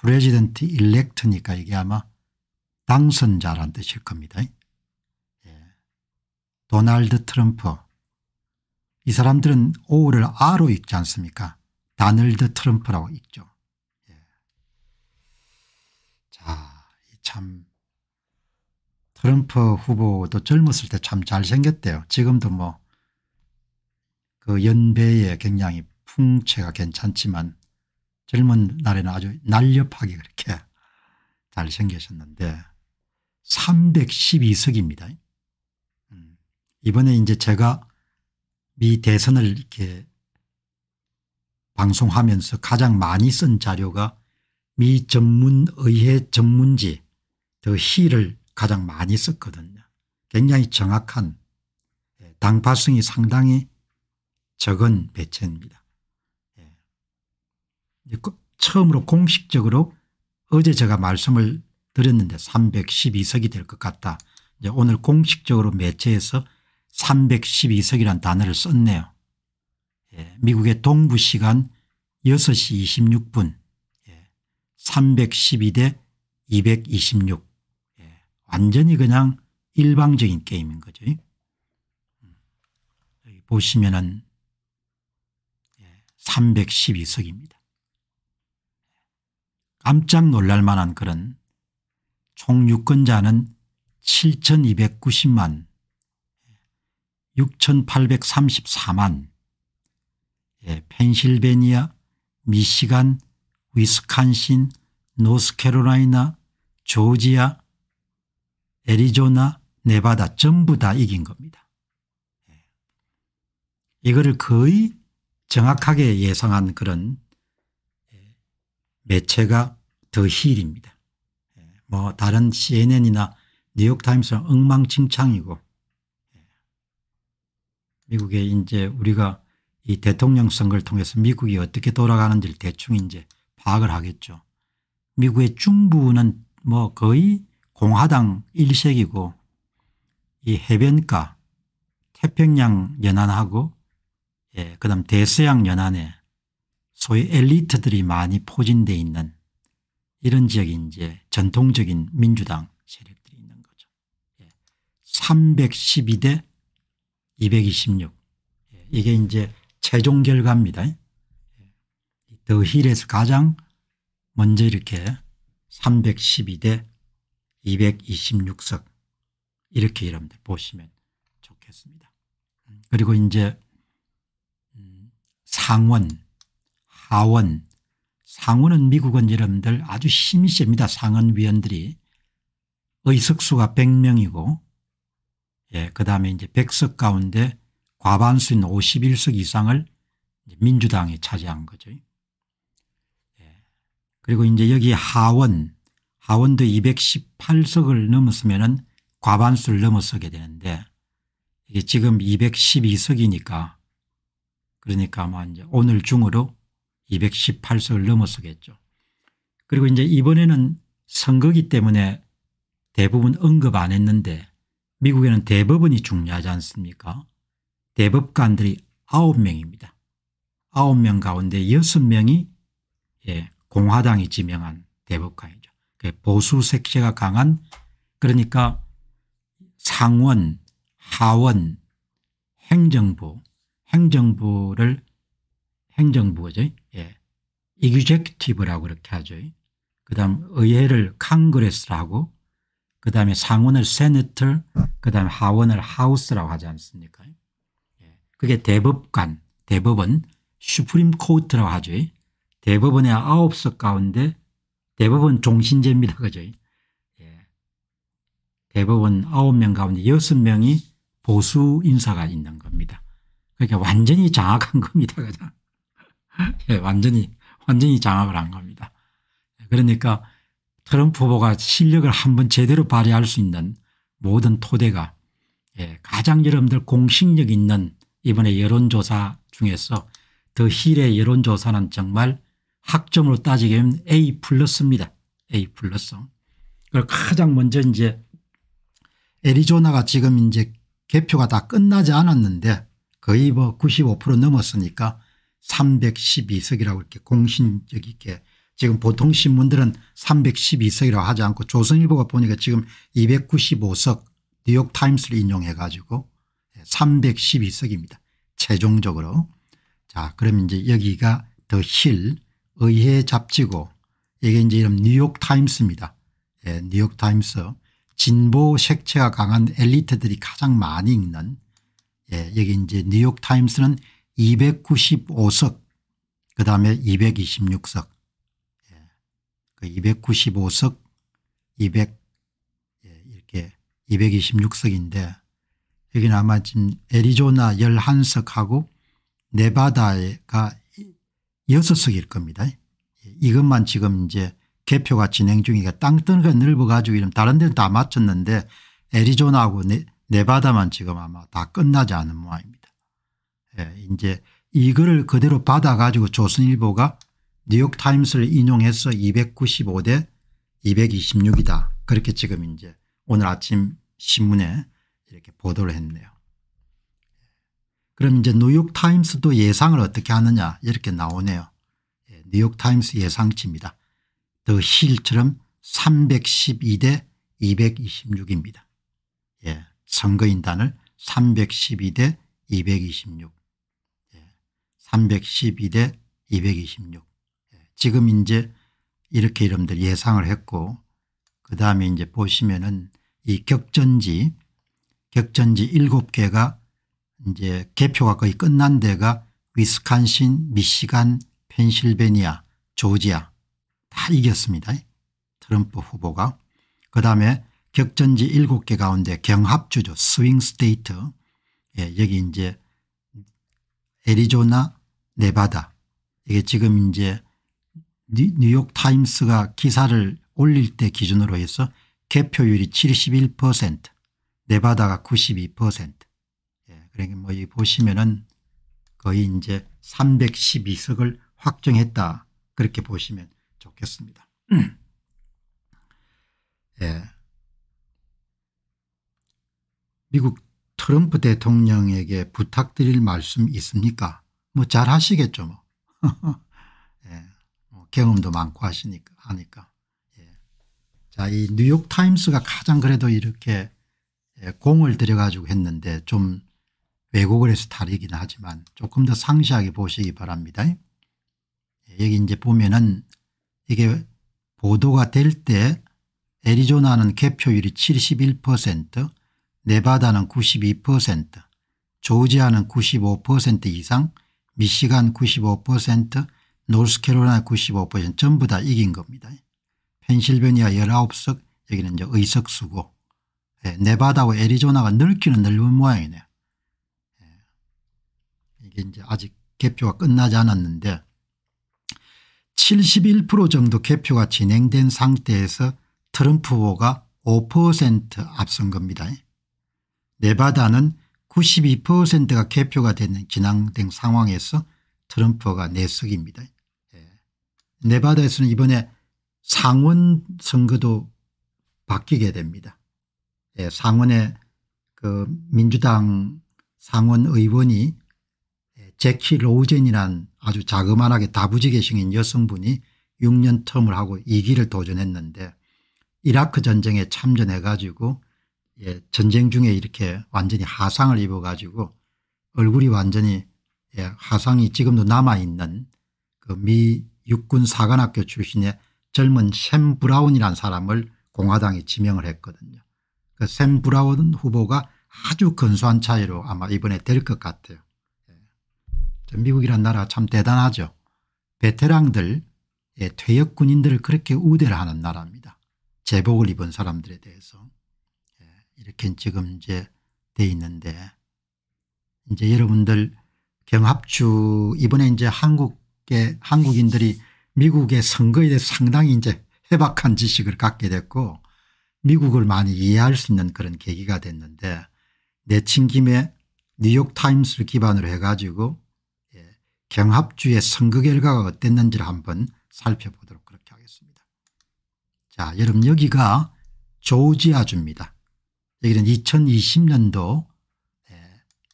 프레지던트 일렉트니까 이게 아마 당선자란 뜻일 겁니다. 예. 도널드 트럼프 이 사람들은 오를 아로 읽지 않습니까 다널드 트럼프라고 읽죠. 예. 자, 참 트럼프 후보도 젊었을 때 참 잘생겼대요. 지금도 뭐 그 연배의 굉장히 풍채가 괜찮지만 젊은 날에는 아주 날렵하게 그렇게 잘 생기셨는데 312석입니다. 음, 이번에 이제 제가 미 대선을 이렇게 방송하면서 가장 많이 쓴 자료가 미 전문의회 전문지 더 힐을 가장 많이 썼거든요. 굉장히 정확한 예, 당파성이 상당히 적은 매체입니다. 그 처음으로 공식적으로 어제 제가 말씀을 드렸는데 312석이 될 것 같다. 이제 오늘 공식적으로 매체에서 312석이란 단어를 썼네요. 예, 미국의 동부 시간 6시 26분 예, 312대 226 예, 완전히 그냥 일방적인 게임인 거죠. 음, 보시면은 312석입니다. 예, 깜짝 놀랄 만한 그런 총 유권자는 7,290만 6,834만 예, 펜실베니아 미시간 위스칸신 노스캐롤라이나 조지아 애리조나 네바다 전부 다 이긴 겁니다. 예. 이거를 거의 정확하게 예상한 그런 매체가 더 힐입니다. 뭐 다른 cnn이나 뉴욕타임스는 엉망진창이고 미국의 이제 우리가 이 대통령 선거를 통해서 미국이 어떻게 돌아가는지를 대충 이제 파악을 하겠죠. 미국의 중부는 뭐 거의 공화당 일색이고 이 해변가 태평양 연안하고 예, 그다음 대서양 연안에 소위 엘리트들이 많이 포진돼 있는 이런 지역이 이제 전통적인 민주당 세력들이 있는 거죠. 312대 예. 226 예. 이게 이제 최종 결과입니다. 예. 더 힐에서 가장 먼저 이렇게 312대 226석 이렇게 여러분들 보시면 좋겠습니다. 음, 그리고 이제 음, 상원 하원 상원은 미국은 여러분들 아주 힘이 셉니다. 상원위원들이 의석수가 100명이고 예, 그다음에 이제 100석 가운데 과반수인 51석 이상을 민주당이 차지한 거죠. 예. 그리고 이제 여기 하원 하원도 218석을 넘었으면은 과반수를 넘어서게 되는데 이게 지금 212석이니까 그러니까 뭐 이제 오늘 중으로 218석을 넘어서겠죠. 그리고 이제 이번에는 선거기 때문에 대부분 언급 안 했는데 미국에는 대법원이 중요하지 않습니까? 대법관들이 9명입니다. 9명 가운데 6명이 예, 공화당이 지명한 대법관이죠. 보수 색채가 강한 그러니까 상원, 하원, 행정부, 행정부를 행정부죠. 이규젝티브라고 그렇게 하죠. 그 다음 의회를 캉그레스라고 그 다음에 상원을 세네터 그 다음에 하원을 하우스라고 하지 않습니까 예. 그게 대법관 대법원 슈프림 코트라고 하죠. 대법원의 아홉 석 가운데 대법원 종신제입니다. 그죠? 예. 대법원 아홉 명 가운데 여섯 명이 보수 인사가 있는 겁니다. 그러니까 완전히 장악한 겁니다. 그죠? 예, 완전히 완전히 장악을 한 겁니다. 그러니까 트럼프 후보가 실력을 한번 제대로 발휘할 수 있는 모든 토대가 예, 가장 여러분들 공식력 있는 이번에 여론조사 중에서 더 힐의 여론조사는 정말 학점으로 따지면 A 플러스입니다. A 플러스. 그 가장 먼저 이제 애리조나가 지금 이제 개표가 다 끝나지 않았는데 거의 뭐 95% 넘었으니까 312석이라고 이렇게 공신적 있게 지금 보통 신문들은 312석이라고 하지 않고 조선일보가 보니까 지금 295석 뉴욕타임스를 인용해 가지고 312석입니다. 예, 최종적으로. 자 그럼 이제 여기가 더 힐 의회 잡지고 이게 이제 이름 뉴욕타임스입니다. 예, 뉴욕타임스 진보 색채가 강한 엘리트들이 가장 많이 읽는 예, 여기 이제 뉴욕타임스는 295석 그다음에 226석 예. 그 295석 200 예, 이렇게 226석인데 여기 아마 지금 애리조나 11석하고 네바다가 6석일 겁니다. 예, 이것만 지금 이제 개표가 진행 중이니까 땅덩이가 넓어가지고 이런 다른 데는 다 마쳤는데 애리조나하고 네, 바다만 지금 아마 다 끝나지 않은 모양입니다. 예, 이제 이거를 그대로 받아가지고 조선일보가 뉴욕타임스를 인용해서 295대 226이다. 그렇게 지금 이제 오늘 아침 신문에 이렇게 보도를 했네요. 그럼 이제 뉴욕타임스도 예상을 어떻게 하느냐 이렇게 나오네요. 예, 뉴욕타임스 예상치입니다. 더 힐처럼 312대 226입니다. 예, 선거인단을 312대 226. 312대 226. 예, 지금 이제 이렇게 이름들 예상을 했고 그 다음에 이제 보시면은 이 격전지 격전지 7개가 이제 개표가 거의 끝난 데가 위스칸신 미시간 펜실베니아 조지아 다 이겼습니다. 트럼프 후보가 그다음에 격전지 7개 가운데 경합주죠 스윙 스테이트 예, 여기 이제 애리조나 네바다 이게 지금 이제 뉴욕타임스가 기사를 올릴 때 기준으로 해서 개표율이 71% 네바다가 92% 예, 그러니까 뭐이 보시면은 거의 이제 312석을 확정했다 그렇게 보시면 좋겠습니다. 예. 미국 트럼프 대통령에게 부탁드릴 말씀 있습니까? 뭐잘 하시겠죠. 뭐. 뭐. 예. 뭐 경험도 많고 하시니까 하니까. 예. 자, 이 뉴욕 타임스가 가장 그래도 이렇게 예, 공을 들여가지고 했는데 좀 왜곡을 해서 다르긴 하지만 조금 더 상세하게 보시기 바랍니다. 예, 여기 이제 보면은 이게 보도가 될 때 애리조나는 개표율이 71% 네바다는 92% 조지아는 95% 이상 미시간 95% 노스캐롤라이나 95% 전부 다 이긴 겁니다. 펜실베니아 19석 여기는 이제 의석수고 예, 네바다와 애리조나가 넓기는 넓은 모양이네요. 예, 이게 이제 아직 개표가 끝나지 않았는데 71% 정도 개표가 진행된 상태에서 트럼프 후보가 5% 앞선 겁니다. 네바다는 92%가 개표가 되는 진행된 상황에서 트럼프가 내석입니다. 예. 네바다에서는 이번에 상원 선거도 바뀌게 됩니다. 예, 상원의 그 민주당 상원 의원이 예, 제키 로우젠이란 아주 자그만하게 다부지게 생긴 여성분이 6년 텀을 하고 2기를 도전했는데 이라크 전쟁에 참전해 가지고 예, 전쟁 중에 이렇게 완전히 하상을 입어가지고 얼굴이 완전히 예, 하상이 지금도 남아있는 그 미 육군 사관학교 출신의 젊은 샘 브라운이라는 사람을 공화당이 지명을 했거든요. 그 샘 브라운 후보가 아주 근소한 차이로 아마 이번에 될 것 같아요. 예. 미국이란 나라가 참 대단하죠. 베테랑들 예, 퇴역 군인들을 그렇게 우대를 하는 나라입니다. 제복을 입은 사람들에 대해서. 이렇게 지금 이제 돼 있는데 이제 여러분들 경합주 이번에 이제 한국의 한국인들이 미국의 선거에 대해서 상당히 이제 해박한 지식을 갖게 됐고 미국을 많이 이해할 수 있는 그런 계기가 됐는데 내친 김에 뉴욕타임스를 기반으로 해가지고 예, 경합주의 선거 결과가 어땠는지를 한번 살펴보도록 그렇게 하겠습니다. 자 여러분 여기가 조지아주입니다. 여기는 2020년도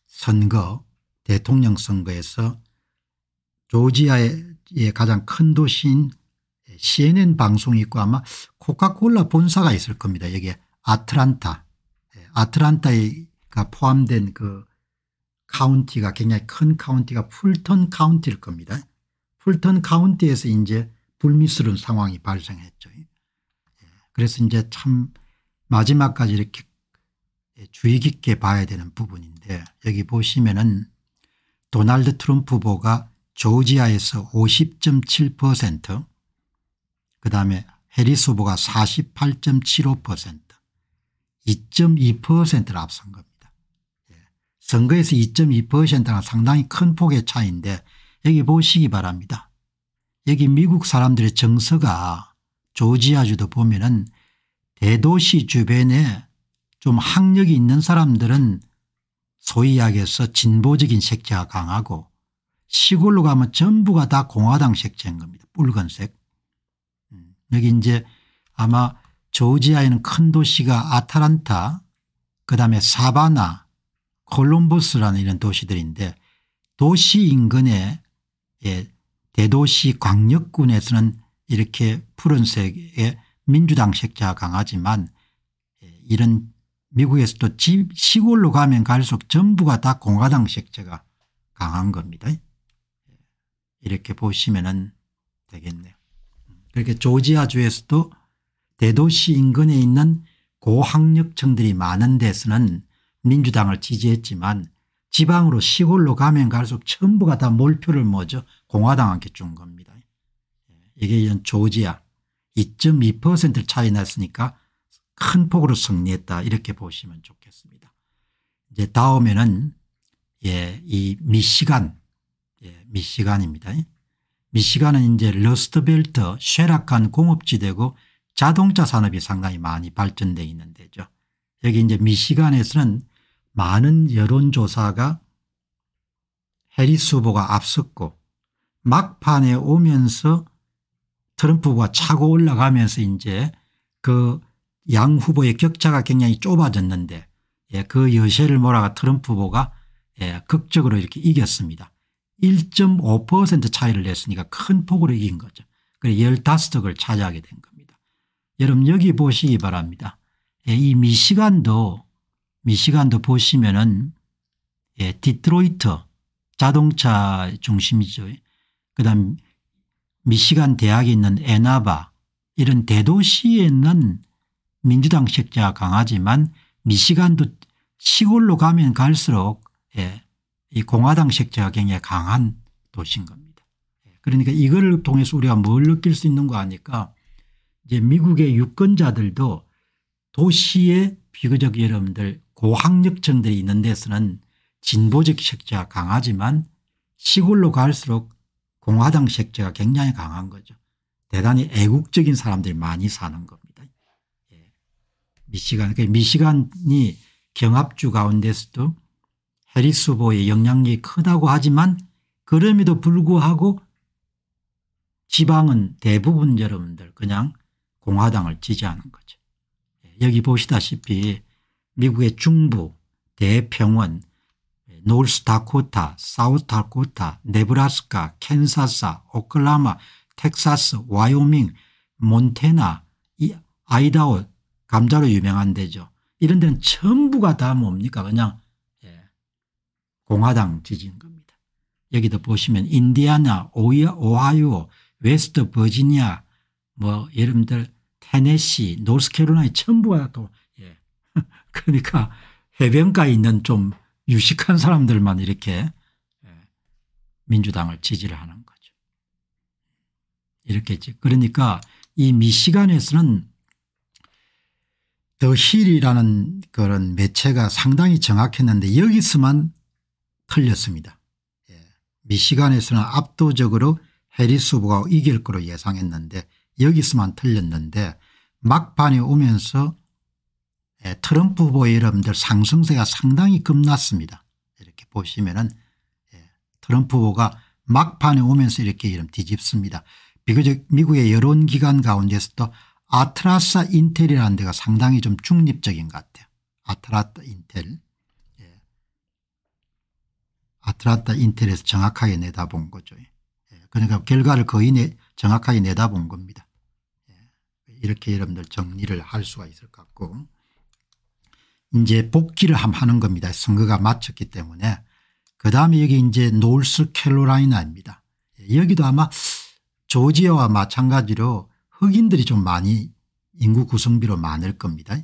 선거 대통령 선거에서 조지아의 가장 큰 도시인 CNN 방송이 있고 아마 코카콜라 본사가 있을 겁니다. 여기에 아틀란타 아틀란타가 포함된 그 카운티가 굉장히 큰 카운티가 풀턴 카운티일 겁니다. 풀턴 카운티에서 이제 불미스러운 상황이 발생했죠. 예. 그래서 이제 참 마지막까지 이렇게 예, 주의 깊게 봐야 되는 부분인데 여기 보시면은 도널드 트럼프 보가 조지아에서 50.7% 그다음에 해리스 후보가 48.75% 2.2%를 앞선 겁니다. 예, 선거에서 2 2는 상당히 큰 폭의 차이인데 여기 보시기 바랍니다. 여기 미국 사람들의 정서가 조지아주도 보면은 대도시 주변에 좀 학력이 있는 사람들은 소위 이야기해서 진보적인 색채가 강하고 시골로 가면 전부가 다 공화당 색채인 겁니다. 붉은색. 음, 여기 이제 아마 조지아에는 큰 도시가 아타란타 그다음에 사바나 콜롬버스라는 이런 도시들인데 도시 인근에 예, 대도시 광역군에서는 이렇게 푸른색의 민주당 색채가 강하지만 예, 이런 미국에서도 집 시골로 가면 갈수록 전부가 다 공화당 색채가 강한 겁니다. 예. 이렇게 보시면 되겠네요. 그렇게 조지아주에서도 대도시 인근에 있는 고학력층들이 많은 데서는 민주당을 지지했지만 지방으로 시골로 가면 갈수록 전부가 다 몰표를 뭐죠 공화당한테 준 겁니다. 예. 이게 이런 조지아 2.2% 차이 났으니까 큰 폭으로 승리했다 이렇게 보시면 좋겠습니다. 이제 다음에는 예, 이 미시간, 예, 미시간입니다. 미시간은 이제 러스트벨트 쇠락한 공업지대고 자동차 산업이 상당히 많이 발전되어 있는 데죠. 여기 이제 미시간에서는 많은 여론조사가 해리스 후보가 앞섰고 막판에 오면서 트럼프 가 차고 올라가면서 이제 그양 후보의 격차가 굉장히 좁아졌는데 예, 그 여세를 몰아가 트럼프 후보가 예, 극적으로 이렇게 이겼습니다. 1.5% 차이를 냈으니까 큰 폭으로 이긴 거죠. 그래서 1 5석을 차지하게 된 겁니다. 여러분 여기 보시기 바랍니다. 예, 이 미시간도 미시간도 보시면은 예, 디트로이트 자동차 중심이죠. 그다음 미시간 대학에 있는 에나바 이런 대도시에는 민주당 색채가 강하지만 미시간도 시골로 가면 갈수록 예, 이 공화당 색채가 굉장히 강한 도시인 겁니다. 예, 그러니까 이거 통해서 우리가 뭘 느낄 수 있는가 하니까 이제 미국의 유권자들도 도시에 비교적 여러분들 고학력층들이 있는 데서는 진보적 색채가 강하지만 시골로 갈수록 공화당 색채가 굉장히 강한 거죠. 대단히 애국적인 사람들이 많이 사는 겁니다. 미시간. 그 미시간이 경합주 가운데서도 해리스보의 영향이 크다고 하지만 그럼에도 불구하고 지방은 대부분 여러분들 그냥 공화당을 지지하는 거죠. 예, 여기 보시다시피 미국의 중부, 대평원, 예, 노스다코타, 사우타코타 네브라스카, 캔사스 오클라마, 텍사스, 와이오밍, 몬테나, 아이다오 감자로 유명한 데죠. 이런 데는 전부가 다 뭡니까 그냥 예. 공화당 지지인 겁니다. 여기도 보시면 인디아나 오하이오 웨스트 버지니아 뭐 여러분들 테네시 노스캐롤라이 전부가 또 예. 그러니까 해변가에 있는 좀 유식한 사람들만 이렇게 예. 민주당을 지지를 하는 거죠. 이렇게 지 그러니까 이 미시간에서는 더 힐이라는 그런 매체가 상당히 정확했는데 여기서만 틀렸습니다. 예. 미시간에서는 압도적으로 해리스 후보가 이길 거로 예상했는데 여기서만 틀렸는데 막판에 오면서 예. 트럼프 후보 여러분들 상승세가 상당히 급났습니다. 이렇게 보시면은 예. 트럼프 후보가 막판에 오면서 이렇게 이름 뒤집습니다. 비교적 미국의 여론기관 가운데서도 아트라사 인텔이라는 데가 상당히 좀 중립적인 것 같아요. 아트라타 인텔. 예. 아트라타 인텔에서 정확하게 내다본 거죠. 예. 그러니까 결과를 거의 내, 정확하게 내다본 겁니다. 예. 이렇게 여러분들 정리를 할 수가 있을 것 같고 이제 복귀를 하는 겁니다. 선거가 마쳤기 때문에 그다음에 여기 이제 노스 캐롤라이나입니다. 예, 여기도 아마 조지아와 마찬가지로 흑인들이 좀 많이 인구 구성비로 많을 겁니다.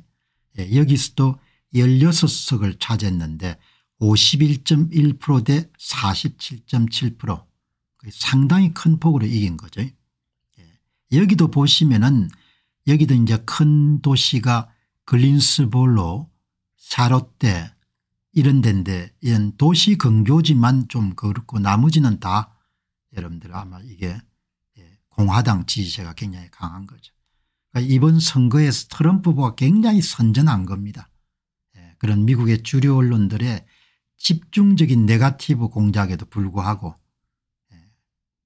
예, 여기서도 16석을 차지했는데 51.1%대 47.7% 상당히 큰 폭으로 이긴 거죠. 예, 여기도 보시면은 여기도 이제 큰 도시가 글린스볼로 샤롯대 이런 데인데 이런 도시 근교지만 좀 그렇고 나머지는 다 여러분들 아마 이게 공화당 지지세가 굉장히 강한 거죠. 그러니까 이번 선거에서 트럼프 후보가 굉장히 선전한 겁니다. 예, 그런 미국의 주류 언론들의 집중적인 네가티브 공작에도 불구하고 예,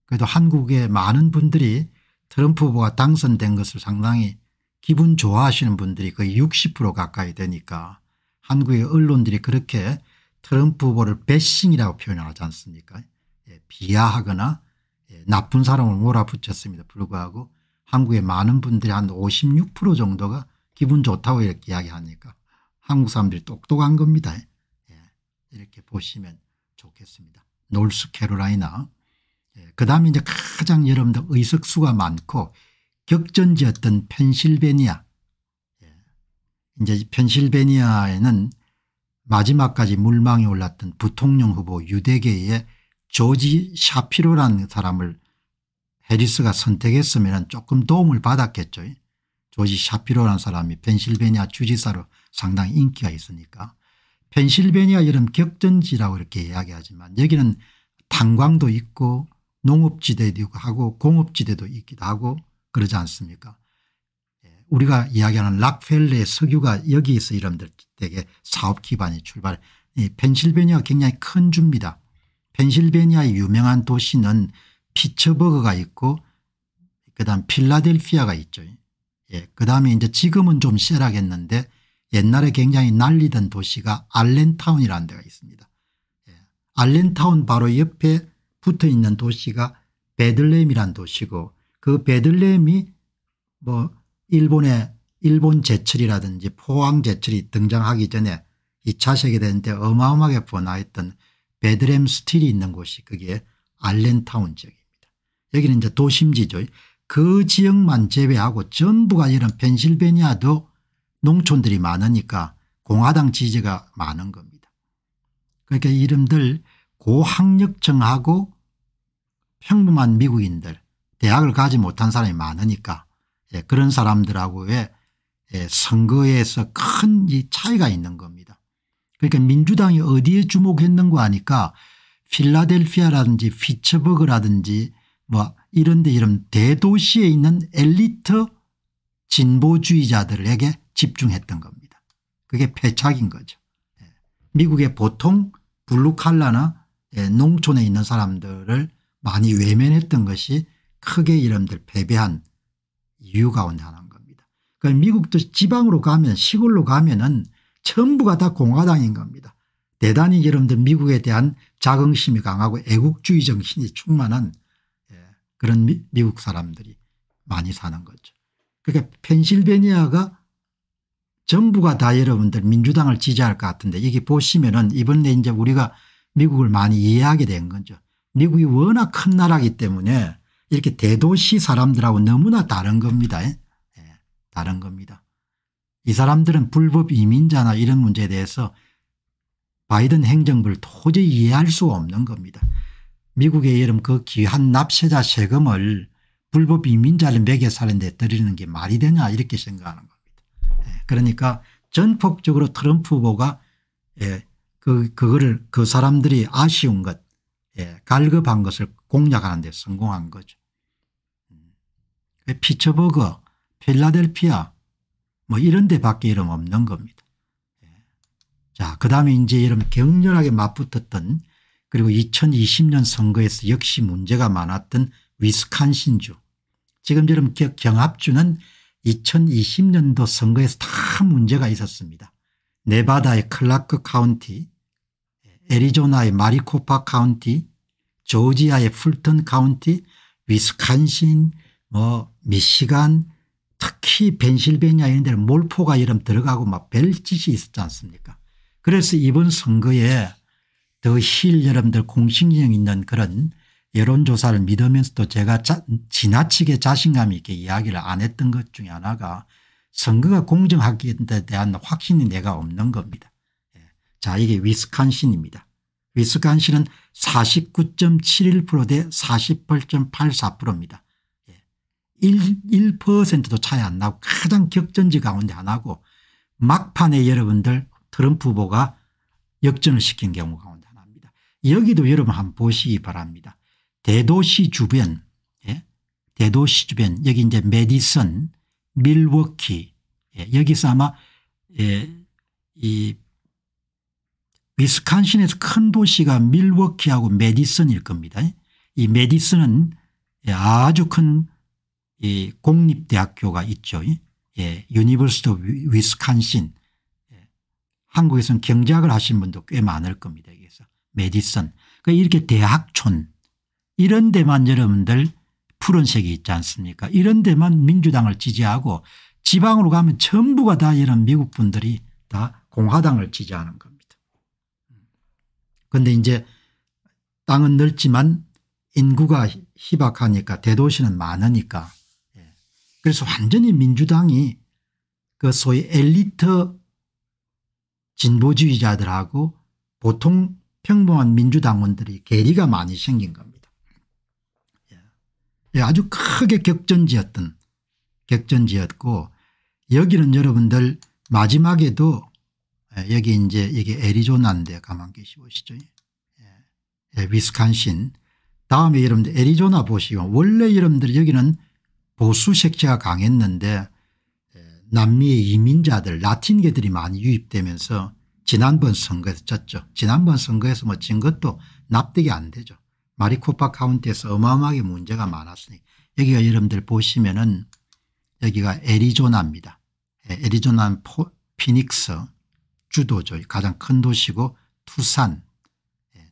그래도 한국의 많은 분들이 트럼프 후보가 당선된 것을 상당히 기분 좋아하시는 분들이 거의 60% 가까이 되니까 한국의 언론들이 그렇게 트럼프 후보를 배싱이라고 표현하지 않습니까 예, 비하하거나 나쁜 사람을 몰아붙였습니다. 불구하고 한국의 많은 분들이 한 56% 정도가 기분 좋다고 이렇게 이야기하니까 한국 사람들이 똑똑한 겁니다. 예. 이렇게 보시면 좋겠습니다. 노스캐롤라이나 예. 그 다음에 이제 가장 여러분들 의석수가 많고 격전지였던 펜실베니아 예. 이제 펜실베니아에는 마지막까지 물망에 올랐던 부통령 후보 유대계의 조지 샤피로라는 사람을 해리스가 선택했으면 조금 도움을 받았겠죠. 조지 샤피로라는 사람이 펜실베니아 주지사로 상당히 인기가 있으니까 펜실베니아 이름 격전지라고 이렇게 이야기하지만 여기는 탄광도 있고 농업지대도 하고 공업지대도 있기도 하고 그러지 않습니까 예, 우리가 이야기하는 락펠레 석유가 여기에서 이름들 되게 사업 기반이 출발 펜실베니아가 굉장히 큰 주입니다. 펜실베니아의 유명한 도시는 피처버그가 있고 그다음 필라델피아가 있죠. 예, 그다음에 이제 지금은 좀 쇠락했는데 옛날에 굉장히 난리던 도시가 알렌타운이라는 데가 있습니다. 예, 알렌타운 바로 옆에 붙어 있는 도시가 베들레헴이란 도시고 그 베들레헴이 뭐 일본의 일본 제철이라든지 포항 제철이 등장하기 전에 2차 세계대전 때 어마어마하게 번화했던 베드렘 스틸이 있는 곳이 그게 알렌타운 지역입니다. 여기는 이제 도심지죠. 그 지역만 제외하고 전부가 이런 펜실베니아도 농촌들이 많으니까 공화당 지지가 많은 겁니다. 그러니까 이름들 고학력층하고 평범한 미국인들 대학을 가지 못한 사람이 많으니까 예, 그런 사람들하고의 예, 선거에서 큰 이 차이가 있는 겁니다. 그러니까 민주당이 어디에 주목했는가 하니까 필라델피아라든지 피츠버그라든지 뭐 이런 데 이런 대도시에 있는 엘리트 진보주의자들에게 집중했던 겁니다. 그게 패착인 거죠. 예. 미국의 보통 블루칼라나 예, 농촌에 있는 사람들을 많이 외면했던 것이 크게 이름들 패배한 이유 가운데 하나인 겁니다. 그러니까 미국도 지방으로 가면 시골로 가면 은 전부가 다 공화당인 겁니다. 대단히 여러분들 미국에 대한 자긍심이 강하고 애국주의 정신이 충만한 예, 그런 미, 미국 사람들이 많이 사는 거죠. 그러니까 펜실베니아가 전부가 다 여러분들 민주당을 지지할 것 같은데 이게 보시면은 이번에 이제 우리가 미국을 많이 이해하게 된 거죠. 미국이 워낙 큰 나라이기 때문에 이렇게 대도시 사람들하고 너무나 다른 겁니다. 예. 다른 겁니다. 이 사람들은 불법 이민자나 이런 문제에 대해서 바이든 행정부를 도저히 이해할 수 없는 겁니다. 미국의 여름 그 귀한 납세자 세금을 불법 이민자를 매개 사는데 들이는 게 말이 되냐 이렇게 생각하는 겁니다. 예, 그러니까 전폭적으로 트럼프 후보가 예, 그, 그거를 그 사람들이 아쉬운 것, 예, 갈급한 것을 공략하는 데 성공한 거죠. 음. 피처버거, 필라델피아 뭐 이런 데밖에 이름 없는 겁니다. 예. 자, 그 다음에 이제 이런 격렬하게 맞붙었던 그리고 2020년 선거에서 역시 문제가 많았던 위스콘신주. 지금처럼 경합주는 2020년도 선거에서 다 문제가 있었습니다. 네바다의 클라크 카운티, 애리조나의 마리코파 카운티, 조지아의 풀턴 카운티, 위스콘신, 뭐 미시간, 특히 벤실베니아 이런 데는 몰포가 이름 들어가고 막 별짓이 있었지 않습니까 그래서 이번 선거에 더 힐 여러분들 공식력 있는 그런 여론조사를 믿으면서도 제가 지나치게 자신감 있게 이야기를 안 했던 것 중에 하나가 선거가 공정하기에 대한 확신이 내가 없는 겁니다. 예, 자 이게 위스콘신입니다. 위스콘신은 49.71%대 48.84%입니다. 1, 1%도 차이 안 나고 가장 격전지 가운데 하나고 막판에 여러분들 트럼프 후보가 역전을 시킨 경우 가운데 하나입니다. 여기도 여러분 한번 보시기 바랍니다. 대도시 주변 예? 대도시 주변 여기 이제 메디슨 밀워키 예? 여기서 아마 예? 이위스칸신에서큰 도시가 밀워키하고 메디슨일 겁니다. 이 메디슨은 예, 아주 큰이 공립대학교가 있죠. 예, 유니버시티 오브 위스칸신. 예, 한국에서는 경제학을 하신 분도 꽤 많을 겁니다. 여기서 메디슨. 그러니까 이렇게 대학촌 이런 데만 여러분들 푸른색이 있지 않습니까? 이런 데만 민주당을 지지하고 지방으로 가면 전부가 다 이런 미국 분들이 다 공화당을 지지하는 겁니다. 그런데 이제 땅은 넓지만 인구가 희박하니까 대도시는 많으니까 그래서 완전히 민주당이 그 소위 엘리트 진보주의자들하고 보통 평범한 민주당원들이 괴리가 많이 생긴 겁니다. 예. 예 아주 크게 격전지였던 격전지였고 여기는 여러분들 마지막에도 예, 여기 이제 여기 애리조나인데 가만 계시 보시죠. 예. 예. 위스칸신 다음에 여러분들 애리조나 보시고 원래 여러분들 여기는 보수 색채가 강했는데 남미의 이민자들 라틴계들이 많이 유입되면서 지난번 선거에서 졌죠. 지난번 선거에서 뭐 진 것도 납득이 안 되죠. 마리코파 카운티에서 어마어마하게 문제가 많았으니 여기가 여러분들 보시면 은 여기가 애리조나입니다. 애리조나는 포, 피닉스 주도죠. 가장 큰 도시고 투산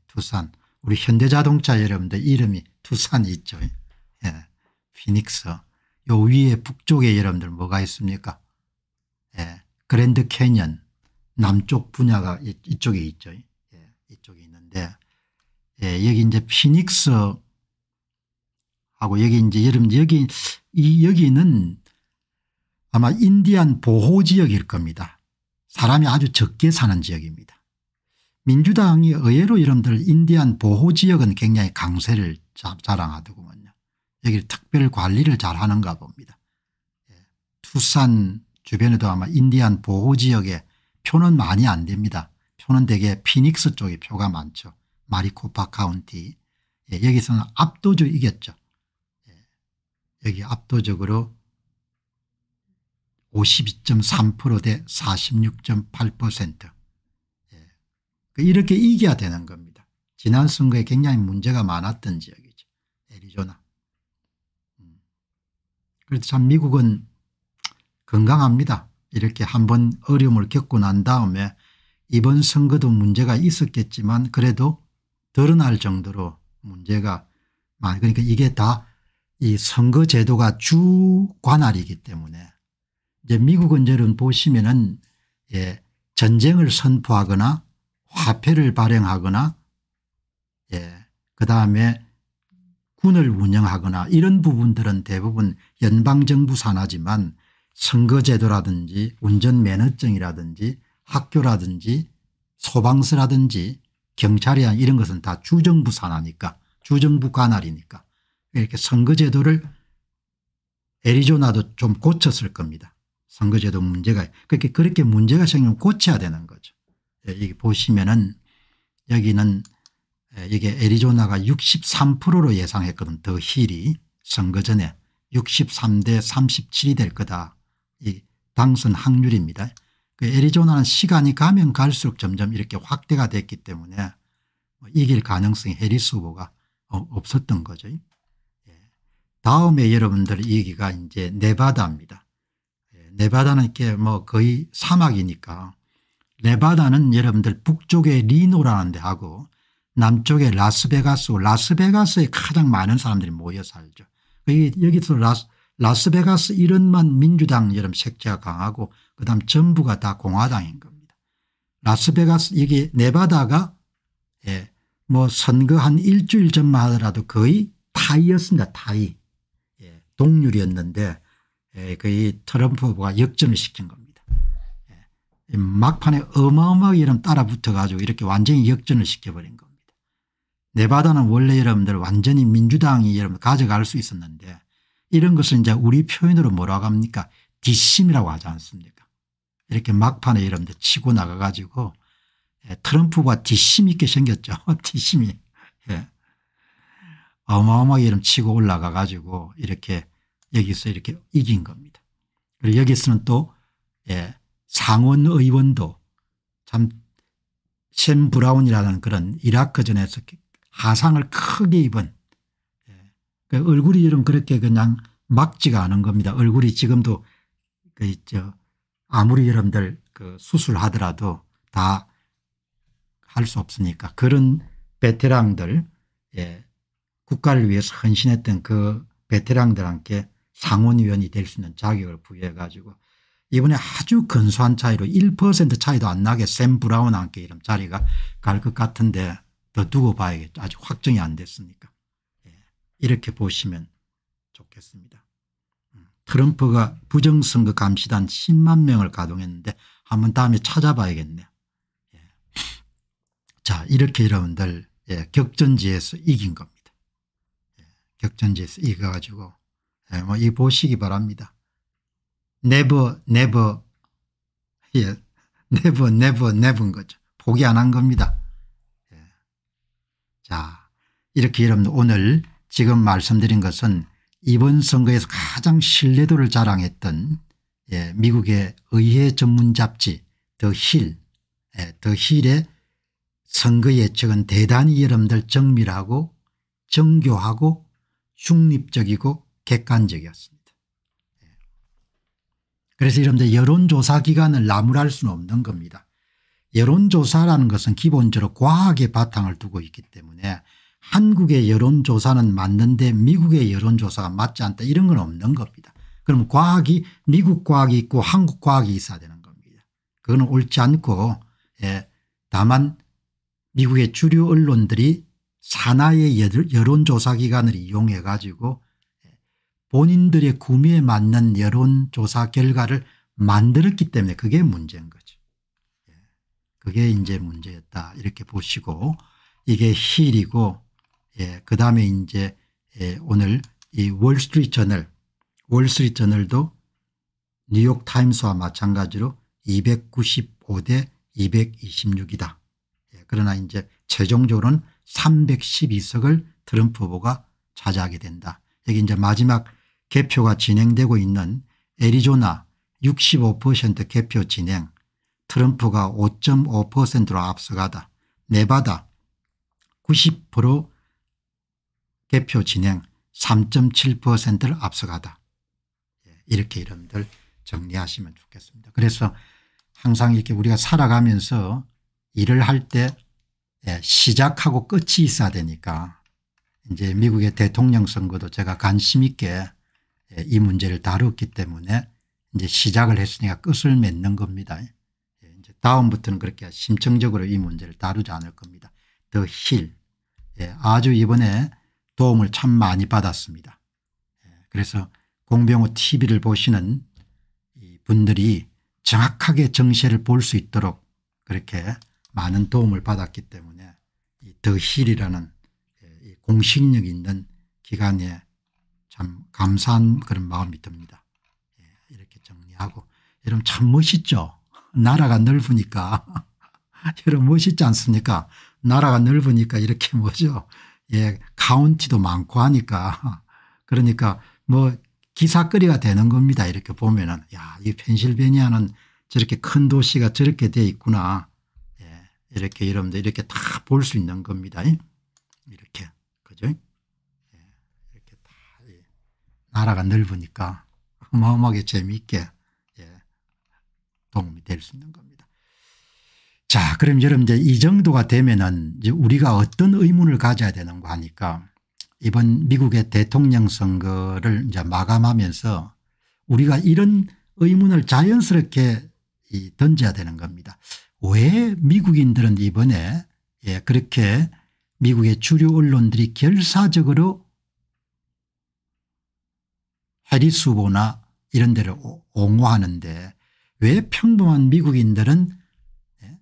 투산 우리 현대자동차 여러분들 이름이 투산 있죠. 예. 피닉스 요 위에 북쪽에 여러분들 뭐가 있습니까 예. 그랜드 캐년 남쪽 분야가 이쪽에 있죠 예. 이쪽에 있는데 예. 여기 이제 피닉스 하고 여기 이제 여러분 여기 이 여기는 아마 인디안 보호지역일 겁니다. 사람이 아주 적게 사는 지역입니다. 민주당이 의외로 이름들 인디안 보호지역은 굉장히 강세를 자랑하더군요. 여기를 특별 관리를 잘 하는가 봅니다. 예, 투싼 주변에도 아마 인디안 보호지역에 표는 많이 안 됩니다. 표는 대개 피닉스 쪽에 표가 많죠. 마리코파 카운티. 예, 여기서는 압도적이겠죠. 예, 여기 압도적으로 52.3%대 46.8% 예, 그 이렇게 이겨야 되는 겁니다. 지난 선거에 굉장히 문제가 많았던 지역이죠. 애리조나. 그래도 참 미국은 건강합니다. 이렇게 한번 어려움을 겪고 난 다음에 이번 선거도 문제가 있었겠지만 그래도 드러날 정도로 문제가 많 그러니까 이게 다 이 선거 제도가 주 관할이기 때문에 이제 미국은 저런 보시면은 예, 전쟁을 선포하거나 화폐를 발행하거나 예, 그다음에 군을 운영하거나 이런 부분들은 대부분 연방정부 산하지만 선거제도라든지 운전면허증이라든지 학교라든지 소방서라든지 경찰이나 이런 것은 다 주정부 산하니까 주정부 관할이니까 이렇게 선거제도를 애리조나도 좀 고쳤을 겁니다. 선거제도 문제가 그렇게 그렇게 문제가 생기면 고쳐야 되는 거죠. 여기 예, 보시면은 여기는 예, 이게 애리조나가 63%로 예상했거든 더 힐이 선거 전에 63대 37이 될 거다. 이 당선 확률입니다. 그 애리조나는 시간이 가면 갈수록 점점 이렇게 확대가 됐기 때문에 뭐 이길 가능성이 해리스 후보가 어, 없었던 거죠. 예. 다음에 여러분들 얘기가 이제 네바다입니다. 예, 네바다는 이렇게 뭐 거의 사막이니까 네바다는 여러분들 북쪽에 리노라는 데하고 남쪽에라스베가스 라스베가스에 가장 많은 사람들이 모여 살죠. 그 여기서 라스, 라스베가스 이름만 민주당처럼 색채가 강하고 그다음 전부가 다 공화당인 겁니다. 라스베가스 여기 네바다가 예, 뭐 선거 한 일주일 전만 하더라도 거의 타이였습니다. 타이. 예, 동률이었는데 예, 거의 그 트럼프 후보가 역전을 시킨 겁니다. 예, 막판에 어마어마하게 이름 따라 붙어가지고 이렇게 완전히 역전을 시켜버린 겁니다. 네바다는 원래 여러분들 완전히 민주당이 여러분 가져갈 수 있었는데 이런 것을 이제 우리 표현으로 뭐라고 합니까 뒷심이라고 하지 않습니까 이렇게 막판에 여러분들 치고 나가가지고 예, 트럼프가 뒷심 있게 생겼죠 뒷심이 예. 어마어마하게 여러분 치고 올라가가지고 이렇게 여기서 이렇게 이긴 겁니다. 그리고 여기서는 또 예, 상원의원도 참 샘 브라운이라는 그런 이라크전에서 하상을 크게 입은 예, 그 얼굴이 이름 그렇게 그냥 막지가 않은 겁니다. 얼굴이 지금도 그 있죠. 아무리 여러분들 그 수술하더라도 다 할 수 없으니까 그런 베테랑들 예, 국가를 위해서 헌신했던 그 베테랑들한테 상원위원이 될 수 있는 자격을 부여해 가지고 이번에 아주 근소한 차이로 1% 차이도 안 나게 샘 브라운한테 이름 자리가 갈 것 같은데 더 두고 봐야겠죠. 아직 확정이 안 됐으니까. 예, 이렇게 보시면 좋겠습니다. 음, 트럼프가 부정선거 감시단 10만 명을 가동했는데 한번 다음에 찾아봐야겠네요. 예. 자 이렇게 여러분들 예, 격전지에서 이긴 겁니다. 예, 격전지에서 이겨가지고 뭐이 보시기 바랍니다. 네버 네버 예 네버 네버 네버인 거죠. 포기 안 한 겁니다. 자 이렇게 여러분 오늘 지금 말씀드린 것은 이번 선거에서 가장 신뢰도를 자랑했던 예, 미국의 의회 전문 잡지 더 힐, 더 힐의 선거 예측은 대단히 여러분들 정밀하고 정교하고 중립적이고 객관적이었습니다. 예. 그래서 여러분들 여론조사기관을 나무랄 수는 없는 겁니다. 여론조사라는 것은 기본적으로 과학의 바탕을 두고 있기 때문에 한국의 여론조사는 맞는데 미국의 여론조사가 맞지 않다 이런 건 없는 겁니다. 그럼 과학이 미국 과학이 있고 한국 과학이 있어야 되는 겁니다. 그거 옳지 않고 예, 다만 미국의 주류 언론들이 산하의 여론조사기관을 이용해 가지고 예, 본인들의 구미에 맞는 여론조사 결과를 만들었기 때문에 그게 문제인 거죠. 그게 이제 문제였다 이렇게 보시고 이게 힐이고 예, 그 다음에 이제 예, 오늘 이 월스트리트 저널 월스트리트 저널도 뉴욕 타임스와 마찬가지로 295대 226이다. 예, 그러나 이제 최종적으로는 312석을 트럼프 후보가 차지하게 된다. 여기 이제 마지막 개표가 진행되고 있는 애리조나 65% 개표 진행 트럼프가 5.5%로 앞서가다. 네바다 90% 개표 진행 3.7%를 앞서가다. 예, 이렇게 이름들 정리하시면 좋겠습니다. 그래서 항상 이렇게 우리가 살아가면서 일을 할때 예, 시작하고 끝이 있어야 되니까 이제 미국의 대통령 선거도 제가 관심 있게 예, 이 문제를 다뤘기 때문에 이제 시작을 했으니까 끝을 맺는 겁니다. 다음부터는 그렇게 심층적으로 이 문제를 다루지 않을 겁니다. 더 힐. 예, 아주 이번에 도움을 참 많이 받았습니다. 예, 그래서 공병호 tv를 보시는 분들이 정확하게 정세를 볼 수 있도록 그렇게 많은 도움을 받았기 때문에 더 힐이라는 예, 공식력 있는 기관에 참 감사한 그런 마음이 듭니다. 예, 이렇게 정리하고 여러분 참 멋있죠. 나라가 넓으니까 이런 멋있지 않습니까 나라가 넓으니까 이렇게 뭐죠 예 카운티도 많고 하니까 그러니까 뭐 기사거리가 되는 겁니다 이렇게 보면은 야이 펜실베니아는 저렇게 큰 도시가 저렇게 돼 있구나 예, 이렇게 여러분들 이렇게 다 볼 수 있는 겁니다 예, 이렇게 그죠 예, 이렇게 다 예. 나라가 넓으니까 어마어마하게 재미있게 도움이 될 수 있는 겁니다. 자 그럼 여러분 이제 이 정도가 되면은 이제 우리가 어떤 의문을 가져야 되는가 하니까 이번 미국의 대통령 선거를 이제 마감하면서 우리가 이런 의문을 자연스럽게 던져야 되는 겁니다. 왜 미국인들은 이번에 예, 그렇게 미국의 주류 언론들이 결사적으로 해리스 보나 이런 데를 옹호하는데 왜 평범한 미국인들은 예,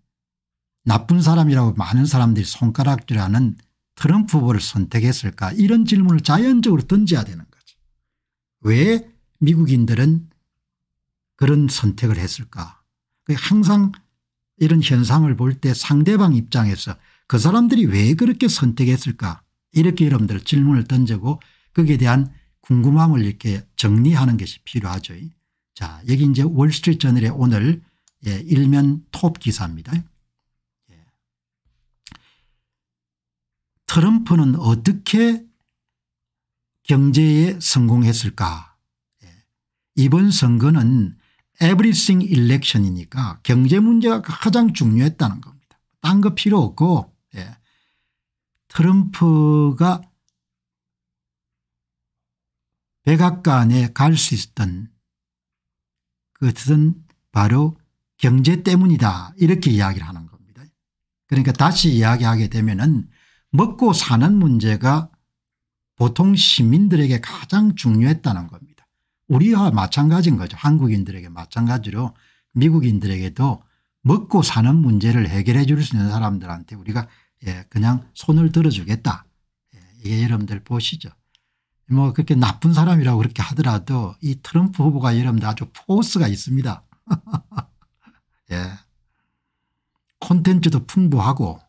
나쁜 사람이라고 많은 사람들이 손가락질하는 트럼프 후보를 선택했을까 이런 질문을 자연적으로 던져야 되는 거죠. 왜 미국인들은 그런 선택을 했을까 항상 이런 현상을 볼 때 상대방 입장에서 그 사람들이 왜 그렇게 선택했을까 이렇게 여러분들 질문을 던지고 거기에 대한 궁금함을 이렇게 정리하는 것이 필요하죠. 자, 여기 이제 월스트리트 저널의 오늘 예, 일면 톱 기사입니다. 예. 트럼프는 어떻게 경제에 성공했을까? 예. 이번 선거는 everything election이니까 경제 문제가 가장 중요했다는 겁니다. 딴 거 필요 없고 예. 트럼프가 백악관에 갈 수 있었던 그것은 바로 경제 때문이다 이렇게 이야기를 하는 겁니다. 그러니까 다시 이야기하게 되면 은 먹고 사는 문제가 보통 시민들에게 가장 중요했다는 겁니다. 우리와 마찬가지인 거죠. 한국인들에게 마찬가지로 미국인들에게도 먹고 사는 문제를 해결해 줄 수 있는 사람들한테 우리가 예, 그냥 손을 들어주겠다. 예, 이게 여러분들 보시죠. 뭐 그렇게 나쁜 사람이라고 그렇게 하더라도 이 트럼프 후보가 여러분들 아주 포스가 있습니다. 예. 콘텐츠도 풍부하고